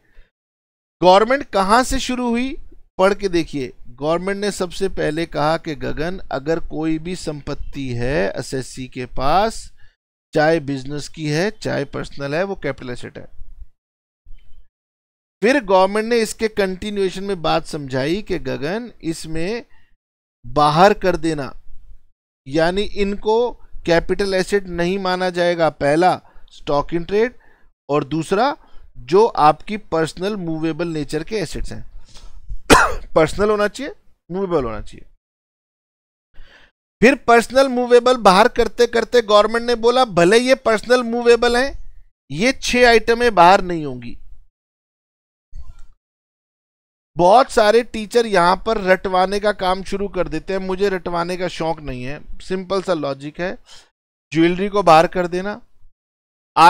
S1: गवर्नमेंट कहाँ से शुरू हुई पढ़ के देखिए गवर्नमेंट ने सबसे पहले कहा कि गगन अगर कोई भी संपत्ति है एसएससी के पास चाहे बिजनेस की है चाहे पर्सनल है वो कैपिटल एसेट है फिर गवर्नमेंट ने इसके कंटिन्यूएशन में बात समझाई कि गगन इसमें बाहर कर देना यानी इनको कैपिटल एसेट नहीं माना जाएगा पहला स्टॉक इन ट्रेड और दूसरा जो आपकी पर्सनल मूवेबल नेचर के एसेट्स हैं पर्सनल होना चाहिए मूवेबल होना चाहिए फिर पर्सनल मूवेबल बाहर करते करते गवर्नमेंट ने बोला भले ये पर्सनल मूवेबल हैं ये छह आइटमें बाहर नहीं होंगी बहुत सारे टीचर यहां पर रटवाने का काम शुरू कर देते हैं मुझे रटवाने का शौक नहीं है सिंपल सा लॉजिक है ज्वेलरी को बाहर कर देना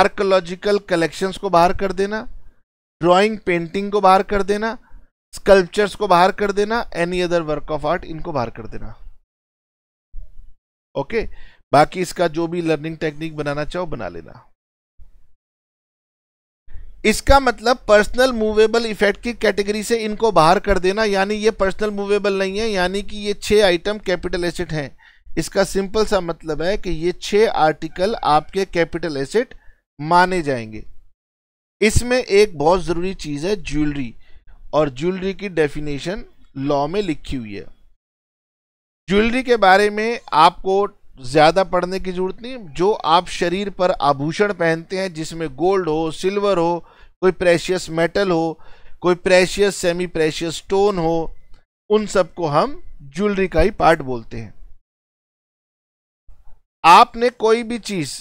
S1: आर्कोलॉजिकल कलेक्शंस को बाहर कर देना ड्राइंग पेंटिंग को बाहर कर देना स्कल्पचर्स को बाहर कर देना any other work of art इनको बाहर कर देना ओके बाकी इसका जो भी लर्निंग टेक्निक बनाना चाहो बना लेना इसका मतलब पर्सनल मूवेबल इफेक्ट की कैटेगरी से इनको बाहर कर देना यानी ये पर्सनल मूवेबल नहीं है यानी कि ये छह आइटम कैपिटल एसेट हैं इसका सिंपल सा मतलब है कि ये छह आर्टिकल आपके कैपिटल एसेट माने जाएंगे इसमें एक बहुत ज़रूरी चीज़ है ज्वेलरी और ज्वेलरी की डेफिनेशन लॉ में लिखी हुई है ज्वेलरी के बारे में आपको ज़्यादा पढ़ने की ज़रूरत नहीं जो आप शरीर पर आभूषण पहनते हैं जिसमें गोल्ड हो सिल्वर हो कोई प्रेशियस मेटल हो कोई प्रेशियस सेमी प्रेशियस स्टोन हो उन सबको हम ज्वेलरी का ही पार्ट बोलते हैं आपने कोई भी चीज़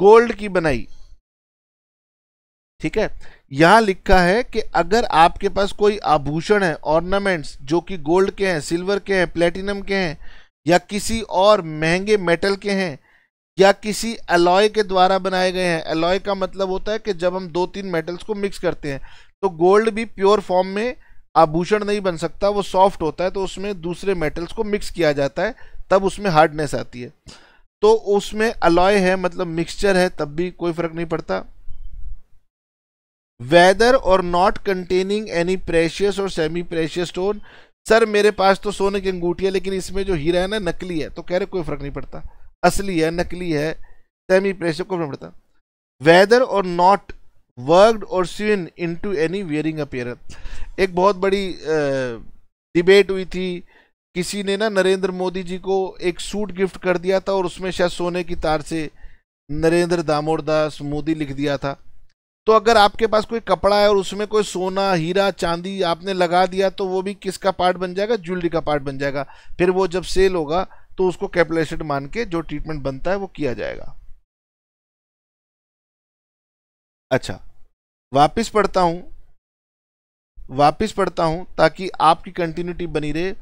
S1: गोल्ड की बनाई ठीक है यहाँ लिखा है कि अगर आपके पास कोई आभूषण है ऑर्नामेंट्स जो कि गोल्ड के हैं सिल्वर के हैं प्लेटिनम के हैं या किसी और महंगे मेटल के हैं या किसी अलॉय के द्वारा बनाए गए हैं अलॉय का मतलब होता है कि जब हम दो तीन मेटल्स को मिक्स करते हैं तो गोल्ड भी प्योर फॉर्म में आभूषण नहीं बन सकता वो सॉफ्ट होता है तो उसमें दूसरे मेटल्स को मिक्स किया जाता है तब उसमें हार्डनेस आती है तो उसमें अलॉय है मतलब मिक्सचर है तब भी कोई फर्क नहीं पड़ता whether or not containing any precious or semi precious stone sir मेरे पास तो सोने की अंगूठी है लेकिन इसमें जो हीरा है ना नकली है तो कह रहे कोई फर्क नहीं पड़ता असली है नकली है सेमी प्रेशियस कोई फर्क पड़ता whether or not worked or sewn into any wearing apparel एक बहुत बड़ी डिबेट हुई थी किसी ने ना नरेंद्र मोदी जी को एक सूट गिफ्ट कर दिया था और उसमें शायद सोने की तार से नरेंद्र दामोर दास मोदी लिख दिया था तो अगर आपके पास कोई कपड़ा है और उसमें कोई सोना हीरा चांदी आपने लगा दिया तो वो भी किसका पार्ट बन जाएगा ज्वेलरी का पार्ट बन जाएगा फिर वो जब सेल होगा तो उसको कैपिटल एसेट
S2: मान के जो ट्रीटमेंट बनता है वो किया जाएगा अच्छा वापिस पढ़ता हूं वापिस पढ़ता हूं ताकि
S1: आपकी कंटिन्यूटी बनी रहे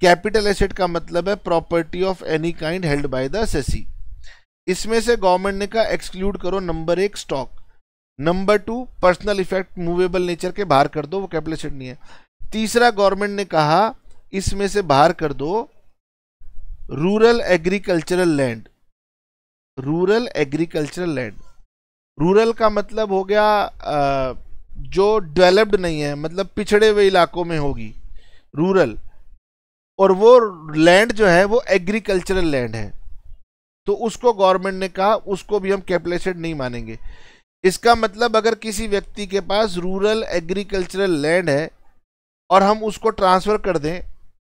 S1: कैपिटल एसेट का मतलब है property of any kind held by the assessee इसमें से गवर्नमेंट ने कहा एक्सक्लूड करो नंबर एक stock number two personal effect movable nature के बाहर कर दो वो कैपिटल नहीं है तीसरा गवर्नमेंट ने कहा इसमें से बाहर कर दो rural agricultural land rural agricultural land rural का मतलब हो गया आ, जो डेवलप्ड नहीं है मतलब पिछड़े हुए इलाकों में होगी रूरल और वो लैंड जो है वो एग्रीकल्चरल लैंड है तो उसको गवर्नमेंट ने कहा उसको भी हम कैपिटलाइजेड नहीं मानेंगे इसका मतलब अगर किसी व्यक्ति के पास रूरल एग्रीकल्चरल लैंड है और हम उसको ट्रांसफ़र कर दें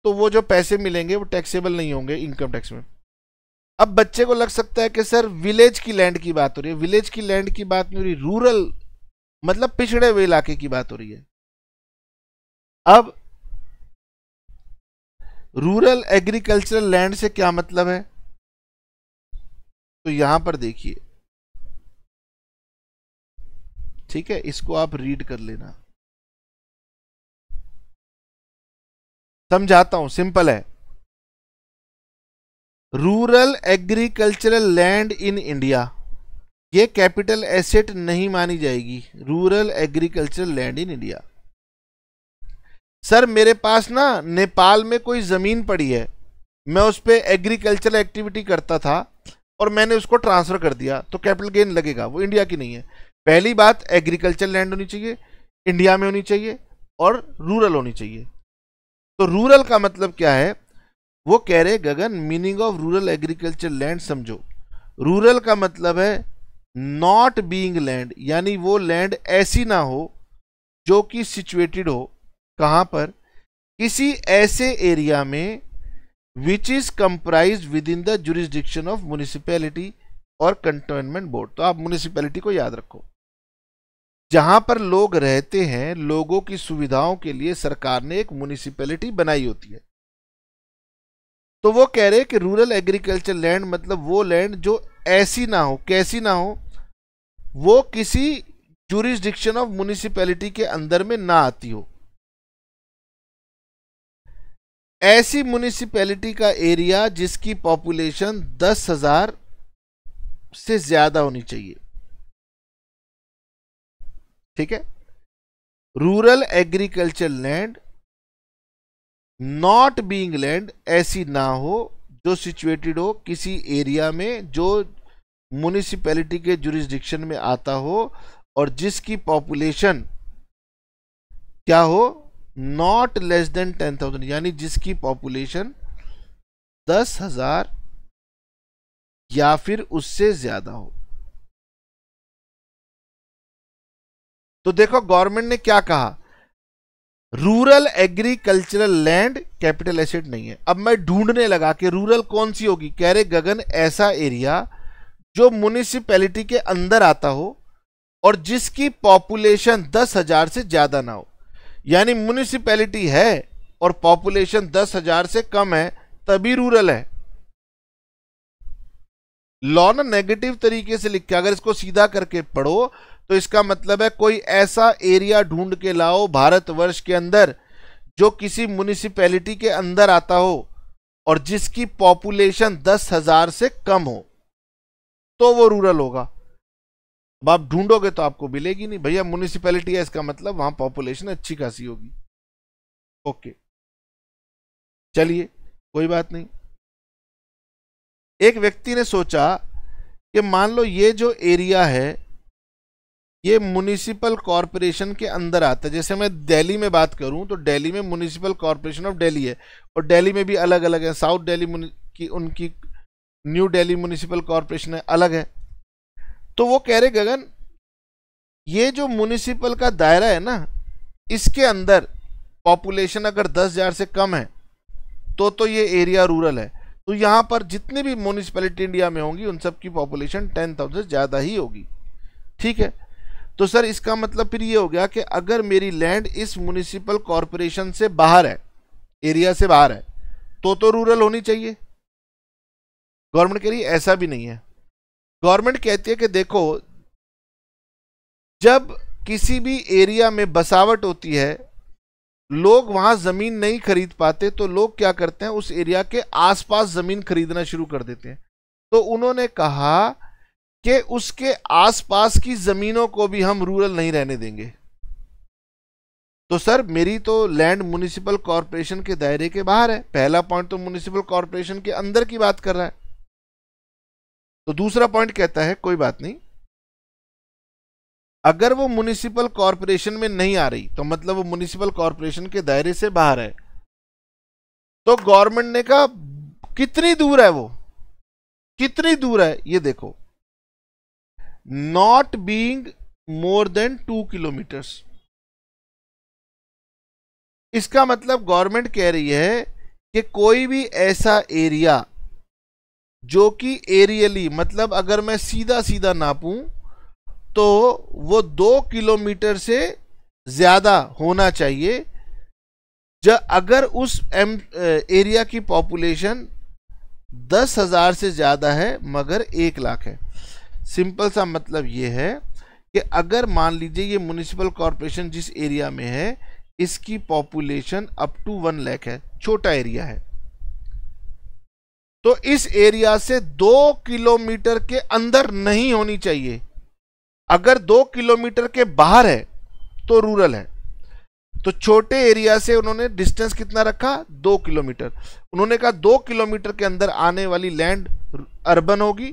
S1: तो वो जो पैसे मिलेंगे वो टैक्सेबल नहीं होंगे इनकम टैक्स में अब बच्चे को लग सकता है कि सर विलेज की लैंड की बात हो रही है विलेज की लैंड की बात नहीं हो रही रूरल मतलब पिछड़े हुए इलाके की बात हो रही है अब
S2: रूरल एग्रीकल्चरल लैंड से क्या मतलब है तो यहां पर देखिए ठीक है इसको आप रीड कर लेना समझाता हूं सिंपल है rural
S1: agricultural land in India ये कैपिटल एसेट नहीं मानी जाएगी rural agricultural land in India sir मेरे पास ना नेपाल में कोई ज़मीन पड़ी है मैं उस पर एग्रीकल्चरल एक्टिविटी करता था और मैंने उसको ट्रांसफ़र कर दिया तो कैपिटल गेन लगेगा वो इंडिया की नहीं है पहली बात एग्रीकल्चर लैंड होनी चाहिए इंडिया में होनी चाहिए और रूरल होनी चाहिए तो रूरल का मतलब क्या है वो कह रहे Gagan meaning of rural agriculture land समझो रूरल का मतलब है नॉट बीइंग लैंड यानी वो लैंड ऐसी ना हो जो कि सिचुएटेड हो कहाँ पर किसी ऐसे एरिया में which is comprised within the jurisdiction of municipality or cantonment board तो आप म्यूनिसिपैलिटी को याद रखो जहां पर लोग रहते हैं लोगों की सुविधाओं के लिए सरकार ने एक म्यूनिसिपैलिटी बनाई होती है तो वो कह रहे कि रूरल एग्रीकल्चर लैंड मतलब वो लैंड जो ऐसी ना हो कैसी ना हो वो किसी जुरिस्डिक्शन ऑफ म्यूनिसिपैलिटी के अंदर में ना आती हो ऐसी म्यूनिसिपैलिटी का एरिया जिसकी पॉपुलेशन
S2: दस हजार से ज्यादा होनी चाहिए ठीक है rural agriculture land
S1: not being land ऐसी ना हो जो सिचुएटेड हो किसी एरिया में जो म्यूनिसिपैलिटी के जुरिस्डिक्शन में आता हो और जिसकी पॉपुलेशन क्या हो not less
S2: than ten thousand यानी जिसकी पॉपुलेशन दस हजार या फिर उससे ज्यादा हो तो देखो गवर्नमेंट ने क्या कहा rural
S1: agricultural land capital asset नहीं है अब मैं ढूंढने लगा कि रूरल कौन सी होगी कह रहे गगन ऐसा एरिया जो म्यूनिसिपैलिटी के अंदर आता हो और जिसकी पॉपुलेशन दस हजार से ज़्यादा ना हो यानी म्यूनिसिपैलिटी है और पॉपुलेशन दस हजार से कम है तभी रूरल है लॉन नेगेटिव तरीके से लिख के अगर इसको सीधा करके पढ़ो तो इसका मतलब है कोई ऐसा एरिया ढूंढ के लाओ भारतवर्ष के अंदर जो किसी म्यूनिसिपैलिटी के अंदर आता हो और जिसकी पॉपुलेशन दस हजार से कम हो तो वो रूरल होगा अब आप ढूंढोगे तो आपको
S2: मिलेगी नहीं भैया म्यूनिसिपैलिटी है इसका मतलब वहां पॉपुलेशन अच्छी खासी होगी ओके चलिए कोई बात नहीं एक व्यक्ति ने सोचा कि मान लो ये जो एरिया है
S1: ये म्यूनिसिपल कॉरपोरेशन के अंदर आता है जैसे मैं दिल्ली में बात करूं तो दिल्ली में म्यूनिसिपल कॉरपोरेशन ऑफ दिल्ली है और दिल्ली में भी अलग अलग है साउथ दिल्ली की उनकी न्यू दिल्ली म्यूनिसिपल कॉरपोरेशन है अलग है तो वो कह रहे गगन ये जो म्यूनिसिपल का दायरा है ना इसके अंदर पॉपुलेशन अगर दस हज़ार से कम है तो तो ये एरिया रूरल है तो यहाँ पर जितने भी म्यूनिसपैलिटी इंडिया में होंगी उन सब की पॉपुलेशन टेन थाउजेंड ज़्यादा ही होगी ठीक है तो सर इसका मतलब फिर ये हो गया कि अगर मेरी लैंड इस म्यूनिसिपल कॉरपोरेशन से बाहर है एरिया से बाहर है तो तो रूरल होनी चाहिए गवर्नमेंट कह रही ऐसा भी नहीं है गवर्नमेंट कहती है कि देखो जब किसी भी एरिया में बसावट होती है लोग वहां जमीन नहीं खरीद पाते तो लोग क्या करते हैं उस एरिया के आसपास जमीन खरीदना शुरू कर देते हैं तो उन्होंने कहा कि उसके आसपास की जमीनों को भी हम रूरल नहीं रहने देंगे तो सर मेरी तो लैंड म्यूनिसिपल कॉरपोरेशन के दायरे के बाहर है पहला पॉइंट तो म्यूनिसिपल कॉरपोरेशन के अंदर की बात कर रहा है तो दूसरा पॉइंट कहता है कोई बात नहीं अगर वो म्यूनिसिपल कॉरपोरेशन में नहीं आ रही तो मतलब वो म्यूनिसिपल कॉरपोरेशन के दायरे से बाहर है तो गवर्नमेंट ने कहा कितनी दूर है वो
S2: कितनी दूर है ये देखो not being more than two kilometres इसका मतलब
S1: गवर्नमेंट कह रही है कि कोई भी ऐसा एरिया जो कि एरियली मतलब अगर मैं सीधा सीधा नापूं तो वो दो किलोमीटर से ज़्यादा होना चाहिए जब अगर उस एम एरिया की पॉपुलेशन दस हज़ार से ज़्यादा है मगर एक लाख है सिंपल सा मतलब ये है कि अगर मान लीजिए ये म्यूनिसिपल कॉरपोरेशन जिस एरिया में है इसकी population up to one lakh है छोटा एरिया है तो इस एरिया से दो किलोमीटर के अंदर नहीं होनी चाहिए अगर दो किलोमीटर के बाहर है तो रूरल है तो छोटे एरिया से उन्होंने डिस्टेंस कितना रखा दो किलोमीटर उन्होंने कहा दो किलोमीटर के अंदर आने वाली लैंड अर्बन होगी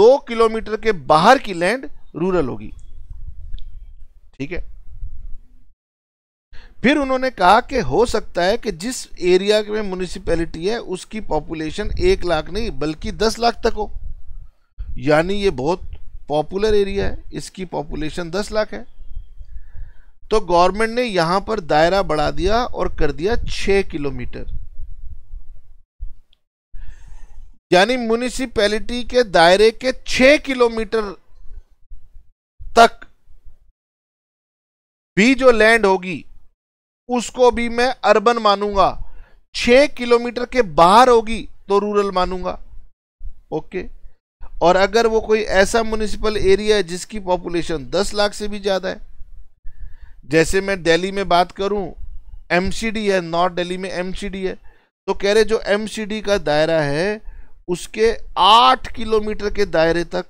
S1: दो किलोमीटर के बाहर की लैंड रूरल होगी ठीक है फिर उन्होंने कहा कि हो सकता है कि जिस एरिया में म्यूनिसिपैलिटी है उसकी पॉपुलेशन एक लाख नहीं बल्कि दस लाख तक हो यानी ये बहुत पॉपुलर एरिया है इसकी पॉपुलेशन दस लाख है तो गवर्नमेंट ने यहां पर दायरा बढ़ा दिया और कर दिया छ किलोमीटर यानी म्यूनिसिपैलिटी के दायरे के छ किलोमीटर तक भी जो लैंड होगी उसको भी मैं अर्बन मानूंगा छ किलोमीटर के बाहर होगी तो रूरल मानूंगा ओके okay. और अगर वो कोई ऐसा म्यूनिसिपल एरिया है जिसकी पॉपुलेशन 10 लाख से भी ज़्यादा है जैसे मैं दिल्ली में बात करूं एमसीडी है नॉर्थ दिल्ली में एमसीडी है तो कह रहे जो एमसीडी का दायरा है उसके 8 किलोमीटर के दायरे तक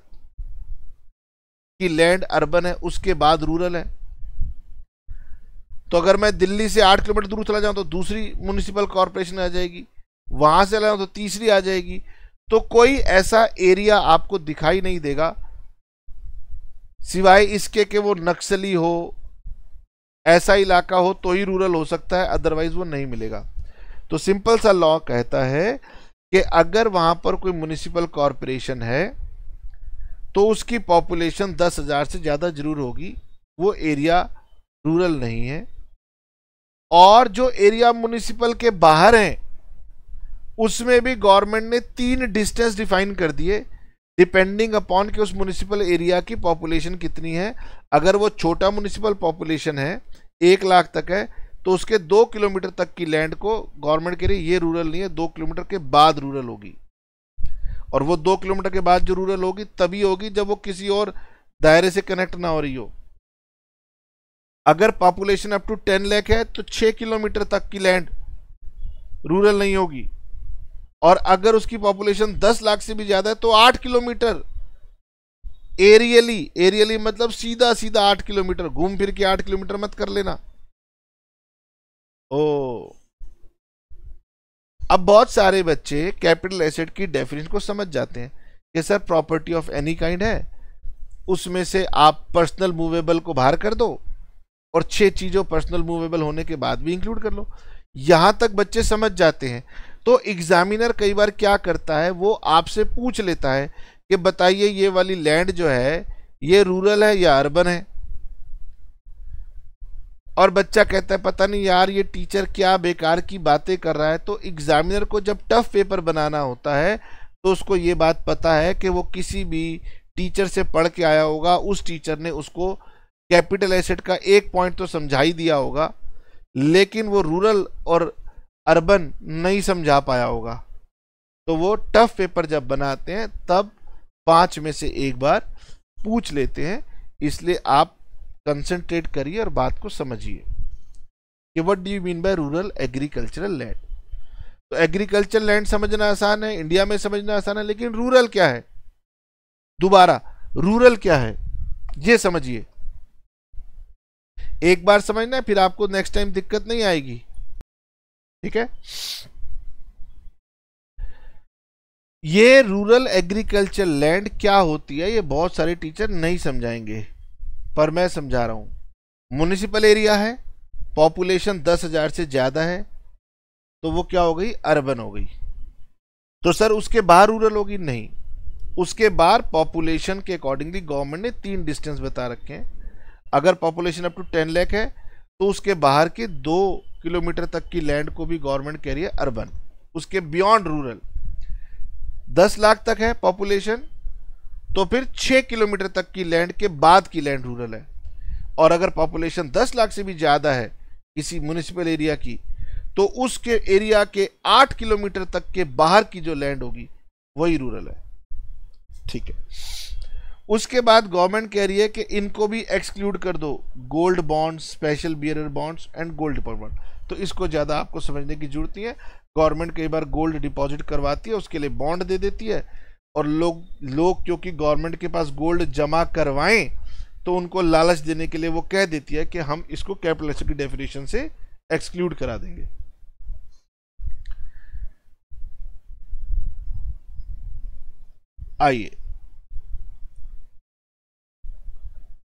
S1: की लैंड अर्बन है उसके बाद रूरल है तो अगर मैं दिल्ली से आठ किलोमीटर दूर चला जाऊँ तो दूसरी म्यूनिसिपल कॉरपोरेशन आ जाएगी वहां से चला तो तीसरी आ जाएगी तो कोई ऐसा एरिया आपको दिखाई नहीं देगा सिवाय इसके कि वो नक्सली हो ऐसा इलाका हो तो ही रूरल हो सकता है अदरवाइज वो नहीं मिलेगा तो सिंपल सा लॉ कहता है कि अगर वहां पर कोई म्यूनिसिपल कॉरपोरेशन है तो उसकी पॉपुलेशन दस हजार से ज़्यादा जरूर होगी वो एरिया रूरल नहीं है और जो एरिया म्यूनिसिपल के बाहर हैं उसमें भी गवर्नमेंट ने तीन डिस्टेंस डिफाइन कर दिए डिपेंडिंग अपॉन कि उस म्यूनिसिपल एरिया की पॉपुलेशन कितनी है अगर वो छोटा म्यूनिसिपल पॉपुलेशन है एक लाख तक है तो उसके दो किलोमीटर तक की लैंड को गवर्नमेंट कह रही ये रूरल नहीं है दो किलोमीटर के बाद रूरल होगी और वो दो किलोमीटर के बाद जो रूरल होगी तभी होगी जब वो किसी और दायरे से कनेक्ट ना हो रही हो अगर population up to ten lakh है तो छः किलोमीटर तक की लैंड रूरल नहीं होगी और अगर उसकी पॉपुलेशन 10 लाख से भी ज़्यादा है तो 8 किलोमीटर एरियली एरियली मतलब सीधा सीधा 8 किलोमीटर घूम फिर के 8 किलोमीटर मत कर लेना ओ अब बहुत सारे बच्चे कैपिटल एसेट की डेफिनेशन को समझ जाते हैं कि sir property of any kind है उसमें से आप पर्सनल मूवेबल को बाहर कर दो और छह चीज़ों पर्सनल मूवेबल होने के बाद भी इंक्लूड कर लो यहां तक बच्चे समझ जाते हैं तो एग्जामिनर कई बार क्या करता है वो आपसे पूछ लेता है कि बताइए ये वाली लैंड जो है ये रूरल है या अर्बन है और बच्चा कहता है पता नहीं यार ये टीचर क्या बेकार की बातें कर रहा है तो एग्जामिनर को जब टफ पेपर बनाना होता है तो उसको ये बात पता है कि वो किसी भी टीचर से पढ़ के आया होगा उस टीचर ने उसको कैपिटल एसेट का एक पॉइंट तो समझा ही दिया होगा लेकिन वो रूरल और अर्बन नहीं समझा पाया होगा तो वो टफ पेपर जब बनाते हैं तब पांच में से एक बार पूछ लेते हैं इसलिए आप कंसंट्रेट करिए और बात को समझिए कि what do you mean by rural agricultural land तो एग्रीकल्चर लैंड समझना आसान है इंडिया में समझना आसान है लेकिन रूरल क्या है दोबारा रूरल क्या है ये समझिए एक बार समझना है फिर आपको नेक्स्ट टाइम दिक्कत नहीं आएगी ठीक है ये रूरल एग्रीकल्चर लैंड क्या होती है ये बहुत सारे टीचर नहीं समझाएंगे पर मैं समझा रहा हूं म्यूनिसिपल एरिया है पॉपुलेशन दस हज़ार से ज़्यादा है तो वो क्या हो गई अर्बन हो गई तो सर उसके बाहर रूरल होगी नहीं उसके बाहर पॉपुलेशन के अकॉर्डिंगली गवर्नमेंट ने तीन डिस्टेंस बता रखे हैं अगर population up to ten lakh है तो उसके बाहर के दो किलोमीटर तक की लैंड को भी गवर्नमेंट कह रही है अर्बन उसके बियॉन्ड रूरल दस लाख तक है पॉपुलेशन तो फिर छः किलोमीटर तक की लैंड के बाद की लैंड रूरल है और अगर पॉपुलेशन दस लाख से भी ज़्यादा है किसी म्यूनिसिपल एरिया की तो उसके एरिया के आठ किलोमीटर तक के बाहर की जो लैंड होगी वही रूरल है ठीक है उसके बाद गवर्नमेंट कह रही है कि इनको भी एक्सक्लूड कर दो gold bond special bearer bonds and gold bond तो इसको ज़्यादा आपको समझने की जरूरत नहीं है गवर्नमेंट कई बार गोल्ड डिपॉजिट करवाती है उसके लिए बॉन्ड दे देती है और लोग लोग क्योंकि गवर्नमेंट के पास गोल्ड जमा करवाएं तो उनको लालच देने के लिए वो कह देती है कि हम इसको कैपिटलिस्ट की डेफिनेशन से एक्सक्लूड करा देंगे आइए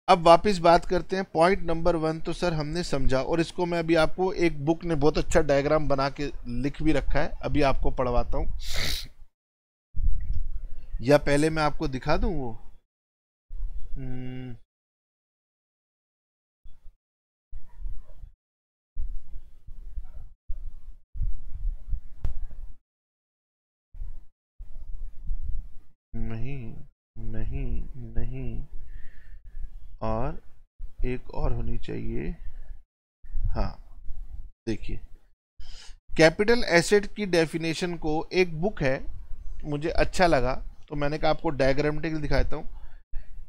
S1: अब वापस बात करते हैं पॉइंट नंबर वन तो सर हमने समझा और इसको मैं अभी आपको एक बुक ने बहुत अच्छा डायग्राम बना के लिख भी रखा है अभी आपको पढ़वाता हूं
S2: या पहले मैं आपको दिखा दूं वो हम्म। नहीं नहीं नहीं और
S1: एक और होनी चाहिए हाँ देखिए कैपिटल एसेट की डेफिनेशन को एक बुक है मुझे अच्छा लगा तो मैंने कहा आपको डायग्रामेटिक दिखाता हूँ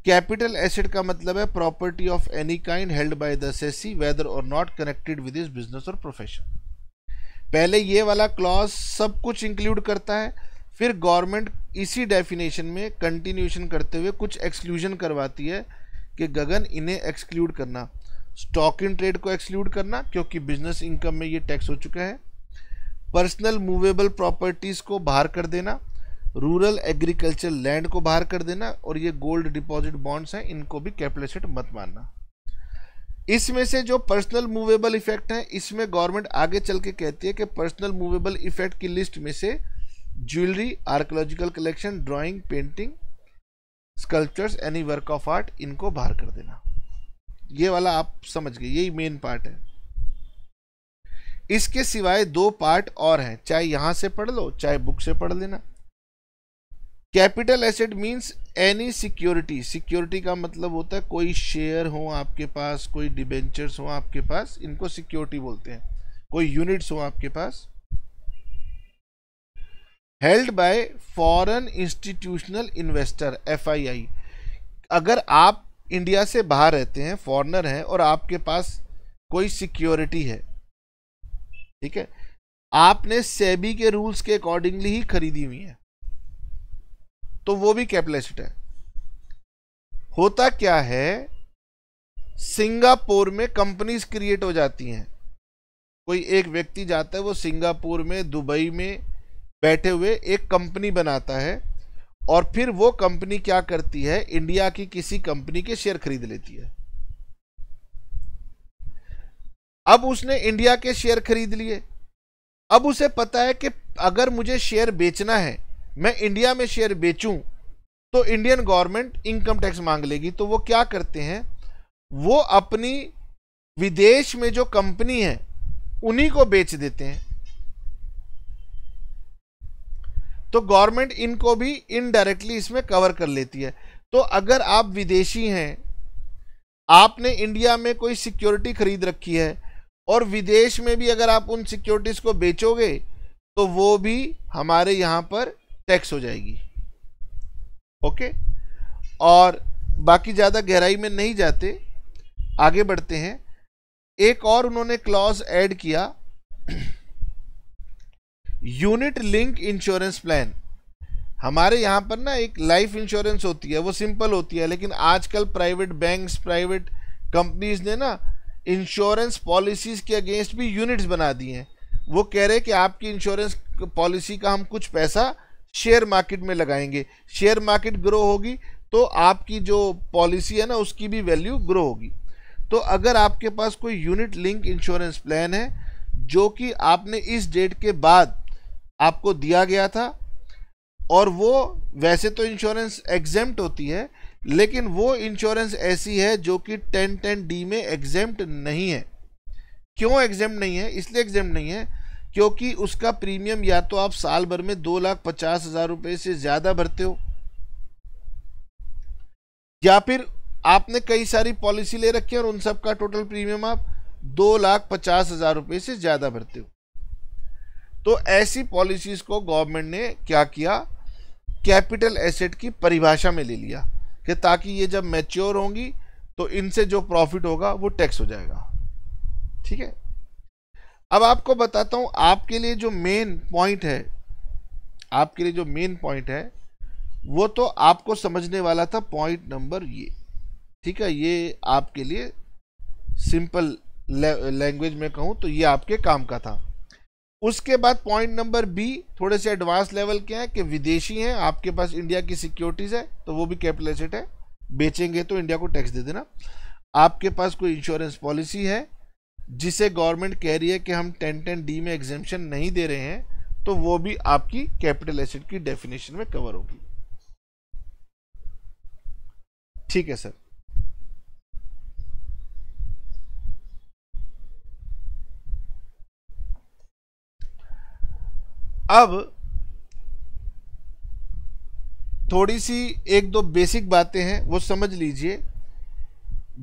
S1: कैपिटल एसेट का मतलब है property of any kind held by the assessee whether or not connected with his business or profession पहले ये वाला क्लॉज सब कुछ इंक्लूड करता है फिर गवर्नमेंट इसी डेफिनेशन में कंटिन्यूशन करते हुए कुछ एक्सक्लूजन करवाती है कि गगन इन्हें एक्सक्लूड करना स्टॉक इन ट्रेड को एक्सक्लूड करना क्योंकि बिजनेस इनकम में ये टैक्स हो चुका है पर्सनल मूवेबल प्रॉपर्टीज़ को बाहर कर देना रूरल एग्रीकल्चर लैंड को बाहर कर देना और ये गोल्ड डिपॉजिट बॉन्ड्स हैं इनको भी कैपिटल मत मानना इसमें से जो पर्सनल मूवेबल इफेक्ट है इसमें गवर्नमेंट आगे चल के कहती है कि पर्सनल मूवेबल इफेक्ट की लिस्ट में से jewellery archaeological collection drawing painting sculptures any work of art इनको बाहर कर देना ये वाला आप समझ गए यही मेन पार्ट है इसके सिवाय दो पार्ट और हैं चाहे यहां से पढ़ लो चाहे बुक से पढ़ लेना capital asset means any security security का मतलब होता है कोई शेयर हो आपके पास कोई डिबेंचर्स हो आपके पास इनको सिक्योरिटी बोलते हैं कोई यूनिट्स हो आपके पास held by foreign institutional investor FII अगर आप इंडिया से बाहर रहते हैं फॉरनर हैं और आपके पास कोई सिक्योरिटी है ठीक है आपने सेबी के रूल्स के अकॉर्डिंगली ही खरीदी हुई है तो वो भी कैपलेसिट है होता क्या है सिंगापुर में कंपनीज क्रिएट हो जाती हैं कोई एक व्यक्ति जाता है वो सिंगापुर में दुबई में बैठे हुए एक कंपनी बनाता है और फिर वो कंपनी क्या करती है इंडिया की किसी कंपनी के शेयर खरीद लेती है अब उसने इंडिया के शेयर खरीद लिए अब उसे पता है कि अगर मुझे शेयर बेचना है मैं इंडिया में शेयर बेचूं तो इंडियन गवर्नमेंट इनकम टैक्स मांग लेगी तो वो क्या करते हैं वो अपनी विदेश में जो कंपनी है उन्हीं को बेच देते हैं तो गवर्नमेंट इनको भी इनडायरेक्टली इसमें कवर कर लेती है तो अगर आप विदेशी हैं आपने इंडिया में कोई सिक्योरिटी खरीद रखी है और विदेश में भी अगर आप उन सिक्योरिटीज़ को बेचोगे तो वो भी हमारे यहाँ पर टैक्स हो जाएगी ओके और बाकी ज़्यादा गहराई में नहीं जाते आगे बढ़ते हैं एक और उन्होंने क्लॉज ऐड किया यूनिट लिंक इंश्योरेंस प्लान हमारे यहाँ पर ना एक लाइफ इंश्योरेंस होती है वो सिंपल होती है लेकिन आजकल प्राइवेट बैंक्स प्राइवेट कंपनीज ने ना इंश्योरेंस पॉलिसीज़ के अगेंस्ट भी यूनिट्स बना दिए हैं वो कह रहे हैं कि आपकी इंश्योरेंस पॉलिसी का हम कुछ पैसा शेयर मार्केट में लगाएंगे शेयर मार्केट ग्रो होगी तो आपकी जो पॉलिसी है ना उसकी भी वैल्यू ग्रो होगी तो अगर आपके पास कोई यूनिट लिंक इंश्योरेंस प्लान है जो कि आपने इस डेट के बाद आपको दिया गया था और वो वैसे तो इंश्योरेंस एग्जेम्प्ट होती है लेकिन वो इंश्योरेंस ऐसी है जो कि टेन टेन डी में एग्जेम्प्ट नहीं है क्यों एग्जाम नहीं है इसलिए एग्जाम नहीं है क्योंकि उसका प्रीमियम या तो आप साल भर में दो लाख पचास हजार रुपये से ज़्यादा भरते हो या फिर आपने कई सारी पॉलिसी ले रखी है और उन सब का टोटल प्रीमियम आप दो लाख पचास हजार रुपये से ज़्यादा भरते हो तो ऐसी पॉलिसीज को गवर्नमेंट ने क्या किया कैपिटल एसेट की परिभाषा में ले लिया कि ताकि ये जब मैच्योर होंगी तो इनसे जो प्रॉफिट होगा वो टैक्स हो जाएगा ठीक है अब आपको बताता हूं आपके लिए जो मेन पॉइंट है आपके लिए जो मेन पॉइंट है वो तो आपको समझने वाला था पॉइंट नंबर ये ठीक है ये आपके लिए सिंपल लैंग्वेज में कहूं तो ये आपके काम का था उसके बाद पॉइंट नंबर बी थोड़े से एडवांस लेवल के हैं कि विदेशी हैं आपके पास इंडिया की सिक्योरिटीज़ है तो वो भी कैपिटल एसेट है बेचेंगे तो इंडिया को टैक्स दे देना आपके पास कोई इंश्योरेंस पॉलिसी है जिसे गवर्नमेंट कह रही है कि हम टेन टेन डी में एग्जेम्पन नहीं दे रहे हैं तो वो भी आपकी कैपिटल एसेट की डेफिनेशन में कवर होगी ठीक है सर अब थोड़ी सी एक दो बेसिक बातें हैं वो समझ लीजिए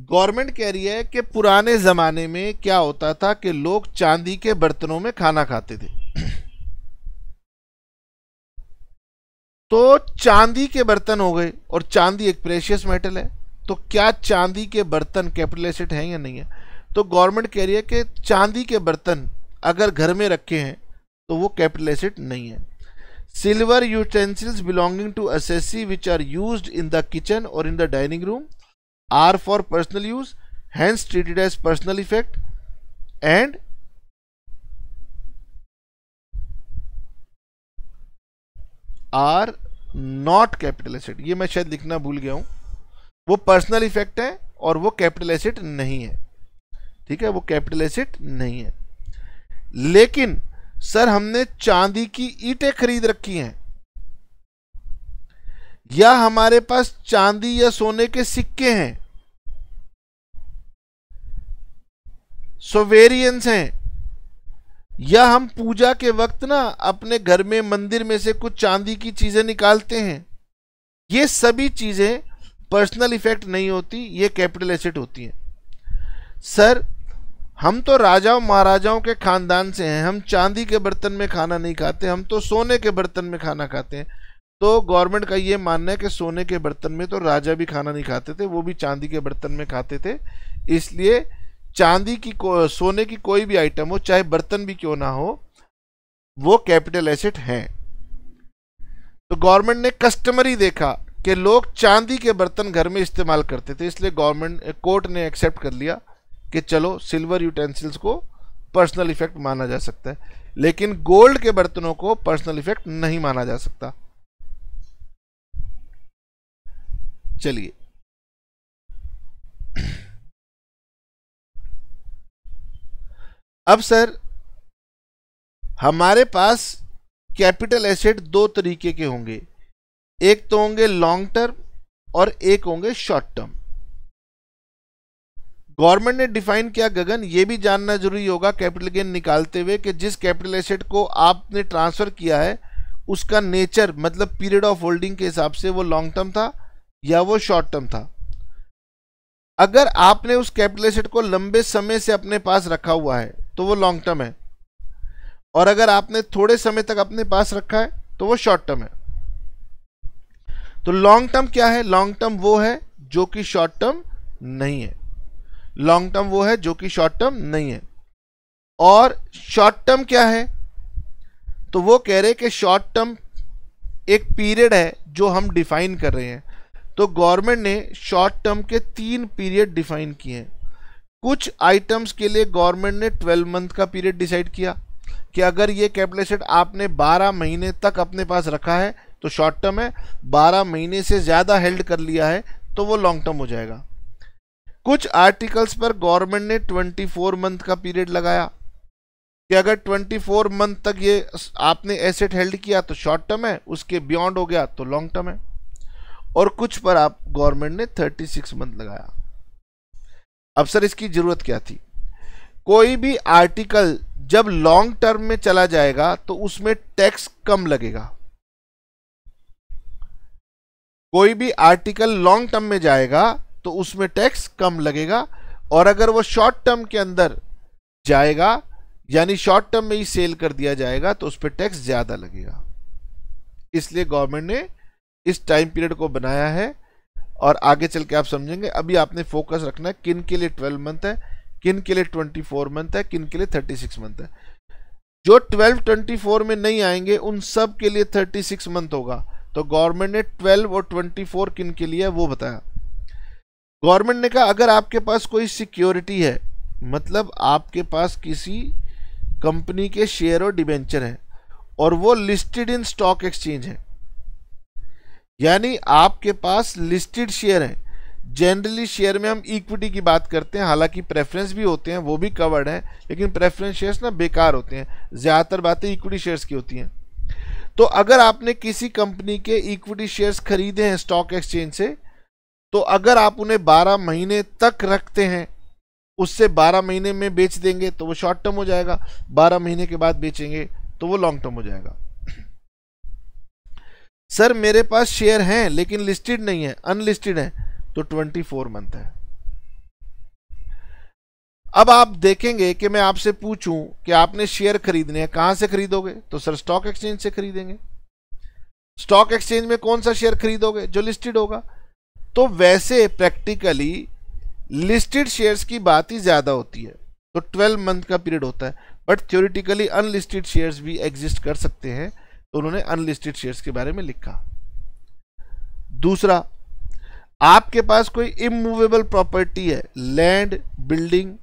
S1: गवर्नमेंट कह रही है कि पुराने ज़माने में क्या होता था कि लोग चांदी के बर्तनों में खाना खाते थे तो चांदी के बर्तन हो गए और चांदी एक प्रेशियस मेटल है तो क्या चांदी के बर्तन कैपिटल एसेट हैं या नहीं है तो गवर्नमेंट कह रही है कि चांदी के बर्तन अगर घर में रखे हैं तो वो कैपिटल एसेट नहीं है silver utensils belonging to assessee which are use in the kitchen और in the dining room are for personal use hence treated as personal effect and are not capital asset ये मैं शायद लिखना भूल गया हूं वो पर्सनल इफेक्ट है और वो कैपिटल एसेट नहीं है ठीक है वो कैपिटल एसेट नहीं है लेकिन सर हमने चांदी की ईटें खरीद रखी हैं या हमारे पास चांदी या सोने के सिक्के हैं सोवेरियंस हैं या हम पूजा के वक्त ना अपने घर में मंदिर में से कुछ चांदी की चीज़ें निकालते हैं ये सभी चीज़ें पर्सनल इफेक्ट नहीं होती ये कैपिटल एसेट होती हैं सर हम तो राजाओं महाराजाओं के खानदान से हैं हम चांदी के बर्तन में खाना नहीं खाते हम तो सोने के बर्तन में खाना खाते हैं तो गवर्नमेंट का ये मानना है कि सोने के बर्तन में तो राजा भी खाना नहीं खाते थे वो भी चांदी के बर्तन में खाते थे इसलिए चांदी की सोने की कोई भी आइटम हो चाहे बर्तन भी क्यों ना हो वो कैपिटल एसेट हैं तो गवर्नमेंट ने कस्टमरी देखा कि लोग चांदी के बर्तन घर में इस्तेमाल करते थे इसलिए गवर्नमेंट कोर्ट ने एक्सेप्ट कर लिया कि चलो सिल्वर यूटेंसिल्स को पर्सनल इफेक्ट माना जा सकता है लेकिन गोल्ड के बर्तनों को पर्सनल इफेक्ट नहीं माना जा सकता
S2: चलिए अब सर हमारे पास कैपिटल एसेट दो तरीके के होंगे एक तो
S1: होंगे लॉन्ग टर्म और एक होंगे शॉर्ट टर्म गवर्नमेंट ने डिफाइन किया गगन ये भी जानना जरूरी होगा कैपिटल गेन निकालते हुए कि जिस कैपिटल एसेट को आपने ट्रांसफ़र किया है उसका नेचर मतलब पीरियड ऑफ होल्डिंग के हिसाब से वो लॉन्ग टर्म था या वो शॉर्ट टर्म था अगर आपने उस कैपिटल एसेट को लंबे समय से अपने पास रखा हुआ है तो वो लॉन्ग टर्म है और अगर आपने थोड़े समय तक अपने पास रखा है तो वो शॉर्ट टर्म है तो लॉन्ग टर्म क्या है लॉन्ग टर्म वो है जो कि शॉर्ट टर्म नहीं है लॉन्ग टर्म वो है जो कि शॉर्ट टर्म नहीं है और शॉर्ट टर्म क्या है तो वो कह रहे कि शॉर्ट टर्म एक पीरियड है जो हम डिफाइन कर रहे हैं तो गवर्नमेंट ने शॉर्ट टर्म के तीन पीरियड डिफाइन किए हैं कुछ आइटम्स के लिए गवर्नमेंट ने 12 मंथ का पीरियड डिसाइड किया कि अगर ये कैपलेसेट आपने 12 महीने तक अपने पास रखा है तो शॉर्ट टर्म है 12 महीने से ज़्यादा हेल्ड कर लिया है तो वो लॉन्ग टर्म हो जाएगा कुछ आर्टिकल्स पर गवर्नमेंट ने 24 मंथ का पीरियड लगाया कि अगर 24 मंथ तक ये आपने एसेट हेल्ड किया तो शॉर्ट टर्म है उसके बियॉन्ड हो गया तो लॉन्ग टर्म है और कुछ पर आप गवर्नमेंट ने 36 मंथ लगाया अब सर इसकी जरूरत क्या थी कोई भी आर्टिकल जब लॉन्ग टर्म में चला जाएगा तो उसमें टैक्स कम लगेगा कोई भी आर्टिकल लॉन्ग टर्म में जाएगा तो उसमें टैक्स कम लगेगा और अगर वो शॉर्ट टर्म के अंदर जाएगा यानी शॉर्ट टर्म में ही सेल कर दिया जाएगा तो उस पर टैक्स ज़्यादा लगेगा इसलिए गवर्नमेंट ने इस टाइम पीरियड को बनाया है और आगे चल के आप समझेंगे अभी आपने फोकस रखना है किन के लिए ट्वेल्व मंथ है किन के लिए ट्वेंटी फोर मंथ है किन के लिए थर्टी सिक्स मंथ है जो ट्वेल्व ट्वेंटी फोर में नहीं आएंगे उन सब के लिए थर्टी सिक्स मंथ होगा तो गवर्नमेंट ने ट्वेल्व और ट्वेंटी फोर किन के लिए है वो बताया गवर्नमेंट ने कहा अगर आपके पास कोई सिक्योरिटी है मतलब आपके पास किसी कंपनी के शेयर और डिबेंचर हैं और वो लिस्टेड इन स्टॉक एक्सचेंज है यानी आपके पास लिस्टेड शेयर हैं जनरली शेयर में हम इक्विटी की बात करते हैं हालांकि प्रेफरेंस भी होते हैं वो भी कवर्ड हैं लेकिन प्रेफरेंस शेयर्स ना बेकार होते हैं ज़्यादातर बातें इक्विटी शेयर्स की होती हैं तो अगर आपने किसी कंपनी के इक्विटी शेयर्स खरीदे हैं स्टॉक एक्सचेंज से तो अगर आप उन्हें बारह महीने तक रखते हैं उससे 12 महीने में बेच देंगे तो वो शॉर्ट टर्म हो जाएगा 12 महीने के बाद बेचेंगे तो वो लॉन्ग टर्म हो जाएगा सर मेरे पास शेयर हैं लेकिन लिस्टेड नहीं है अनलिस्टेड है तो 24 मंथ है अब आप देखेंगे कि मैं आपसे पूछूं कि आपने शेयर खरीदने हैं कहां से खरीदोगे तो सर स्टॉक एक्सचेंज से खरीदेंगे स्टॉक एक्सचेंज में कौन सा शेयर खरीदोगे जो लिस्टेड होगा तो वैसे प्रैक्टिकली लिस्टेड शेयर्स की बात ही ज़्यादा होती है तो 12 मंथ का पीरियड होता है बट थ्योरिटिकली अनलिस्टेड शेयर्स भी एग्जिस्ट कर सकते हैं तो उन्होंने अनलिस्टेड शेयर्स के बारे में लिखा दूसरा आपके पास कोई इमूवेबल प्रॉपर्टी है लैंड बिल्डिंग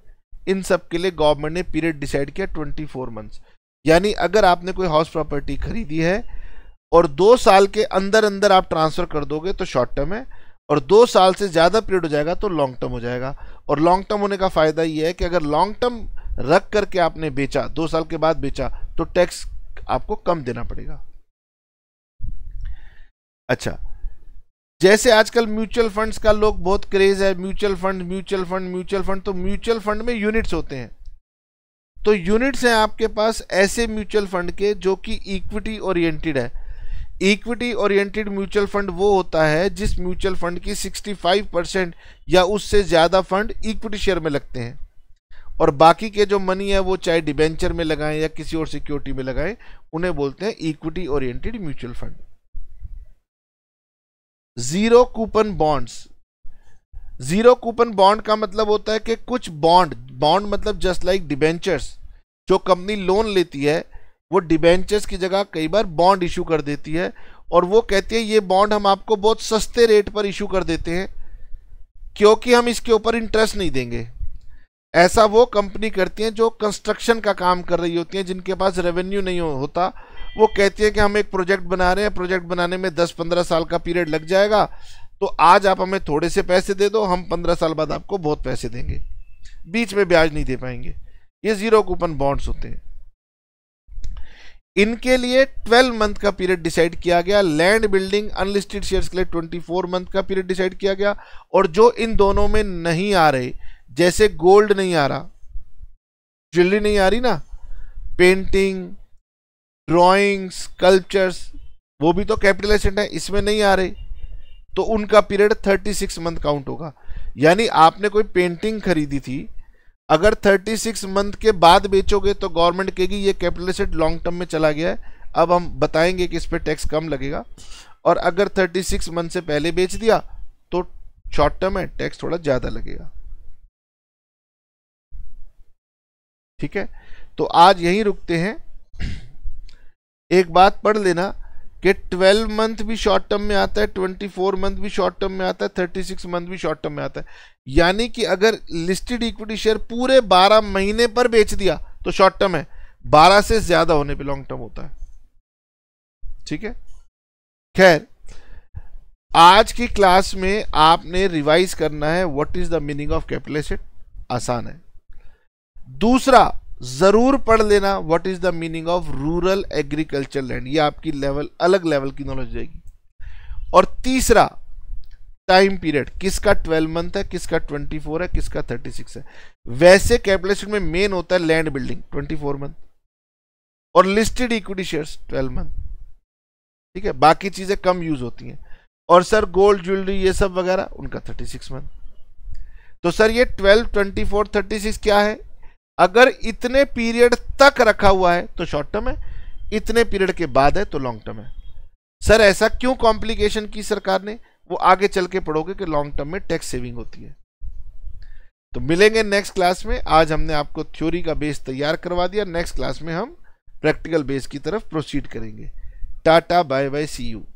S1: इन सब के लिए गवर्नमेंट ने पीरियड डिसाइड किया 24 मंथ्स यानी अगर आपने कोई हाउस प्रॉपर्टी खरीदी है और दो साल के अंदर अंदर आप ट्रांसफर कर दोगे तो शॉर्ट टर्म है और दो साल से ज़्यादा पीरियड हो जाएगा तो लॉन्ग टर्म हो जाएगा और लॉन्ग टर्म होने का फ़ायदा ये है कि अगर लॉन्ग टर्म रख करके आपने बेचा दो साल के बाद बेचा तो टैक्स आपको कम देना पड़ेगा अच्छा जैसे आजकल म्यूचुअल फंड्स का लोग बहुत क्रेज है mutual fund mutual fund mutual fund तो म्यूचुअल फंड में यूनिट्स होते हैं तो यूनिट्स हैं आपके पास ऐसे म्यूचुअल फंड के जो कि इक्विटी ओरिएंटेड है इक्विटी ओरिएंटेड म्यूचुअल फंड वो होता है जिस म्यूचुअल फंड की 65 परसेंट या उससे ज़्यादा फंड इक्विटी शेयर में लगते हैं और बाकी के जो मनी है वो चाहे डिबेंचर में लगाएं या किसी और सिक्योरिटी में लगाएं उन्हें बोलते हैं equity oriented mutual fund zero coupon bonds zero coupon bond का मतलब होता है कि कुछ बॉन्ड बॉन्ड मतलब जस्ट लाइक डिबेंचर्स जो कंपनी लोन लेती है वो डिबेंचर्स की जगह कई बार बॉन्ड इशू कर देती है और वो कहती है ये बॉन्ड हम आपको बहुत सस्ते रेट पर इशू कर देते हैं क्योंकि हम इसके ऊपर इंटरेस्ट नहीं देंगे ऐसा वो कंपनी करती हैं जो कंस्ट्रक्शन का काम कर रही होती हैं जिनके पास रेवेन्यू नहीं होता वो कहती है कि हम एक प्रोजेक्ट बना रहे हैं प्रोजेक्ट बनाने में दस पंद्रह साल का पीरियड लग जाएगा तो आज आप हमें थोड़े से पैसे दे दो हम पंद्रह साल बाद आपको बहुत पैसे देंगे बीच में ब्याज नहीं दे पाएंगे ये ज़ीरो कूपन बॉन्ड्स होते हैं इनके लिए 12 मंथ का पीरियड डिसाइड किया गया लैंड बिल्डिंग अनलिस्टेड शेयर्स के लिए 24 मंथ का पीरियड डिसाइड किया गया और जो इन दोनों में नहीं आ रहे जैसे गोल्ड नहीं आ रहा ज्वेलरी नहीं आ रही ना पेंटिंग ड्राइंग्स कल्चर्स वो भी तो कैपिटल एसेट है इसमें नहीं आ रहे तो उनका पीरियड थर्टी मंथ काउंट होगा यानी आपने कोई पेंटिंग खरीदी थी अगर 36 मंथ के बाद बेचोगे तो गवर्नमेंट कहेगी ये कैपिटल एसेट लॉन्ग टर्म में चला गया है अब हम बताएंगे कि इस पर टैक्स कम लगेगा और अगर 36 मंथ से पहले बेच दिया तो शॉर्ट टर्म है टैक्स थोड़ा ज़्यादा लगेगा ठीक है तो आज यहीं रुकते हैं एक बात पढ़ लेना कि 12 मंथ भी शॉर्ट टर्म में आता है 24 मंथ भी शॉर्ट टर्म में आता है 36 मंथ भी शॉर्ट टर्म में आता है यानी कि अगर लिस्टेड इक्विटी शेयर पूरे 12 महीने पर बेच दिया तो शॉर्ट टर्म है 12 से ज्यादा होने पे लॉन्ग टर्म होता है ठीक है खैर आज की क्लास में आपने रिवाइज करना है what is the meaning of capital asset आसान है दूसरा ज़रूर पढ़ लेना what is the meaning of rural agriculture land ये आपकी लेवल अलग लेवल की नॉलेज देगी और तीसरा टाइम पीरियड किसका 12 मंथ है किसका 24 है किसका 36 है वैसे कैलकुलेशन में मेन होता है लैंड बिल्डिंग 24 मंथ और लिस्टेड इक्विटी शेयर्स 12 मंथ ठीक है बाकी चीज़ें कम यूज होती हैं और सर गोल्ड ज्वेलरी ये सब वगैरह उनका 36 मंथ तो सर ये 12, 24, 36 क्या है अगर इतने पीरियड तक रखा हुआ है तो शॉर्ट टर्म है इतने पीरियड के बाद है तो लॉन्ग टर्म है सर ऐसा क्यों कॉम्प्लिकेशन की सरकार ने वो आगे चल के पढ़ोगे कि लॉन्ग टर्म में टैक्स सेविंग होती है तो मिलेंगे नेक्स्ट क्लास में आज हमने आपको थ्योरी का बेस तैयार करवा दिया नेक्स्ट क्लास में हम प्रैक्टिकल
S2: बेस की तरफ प्रोसीड करेंगे tata bye bye see you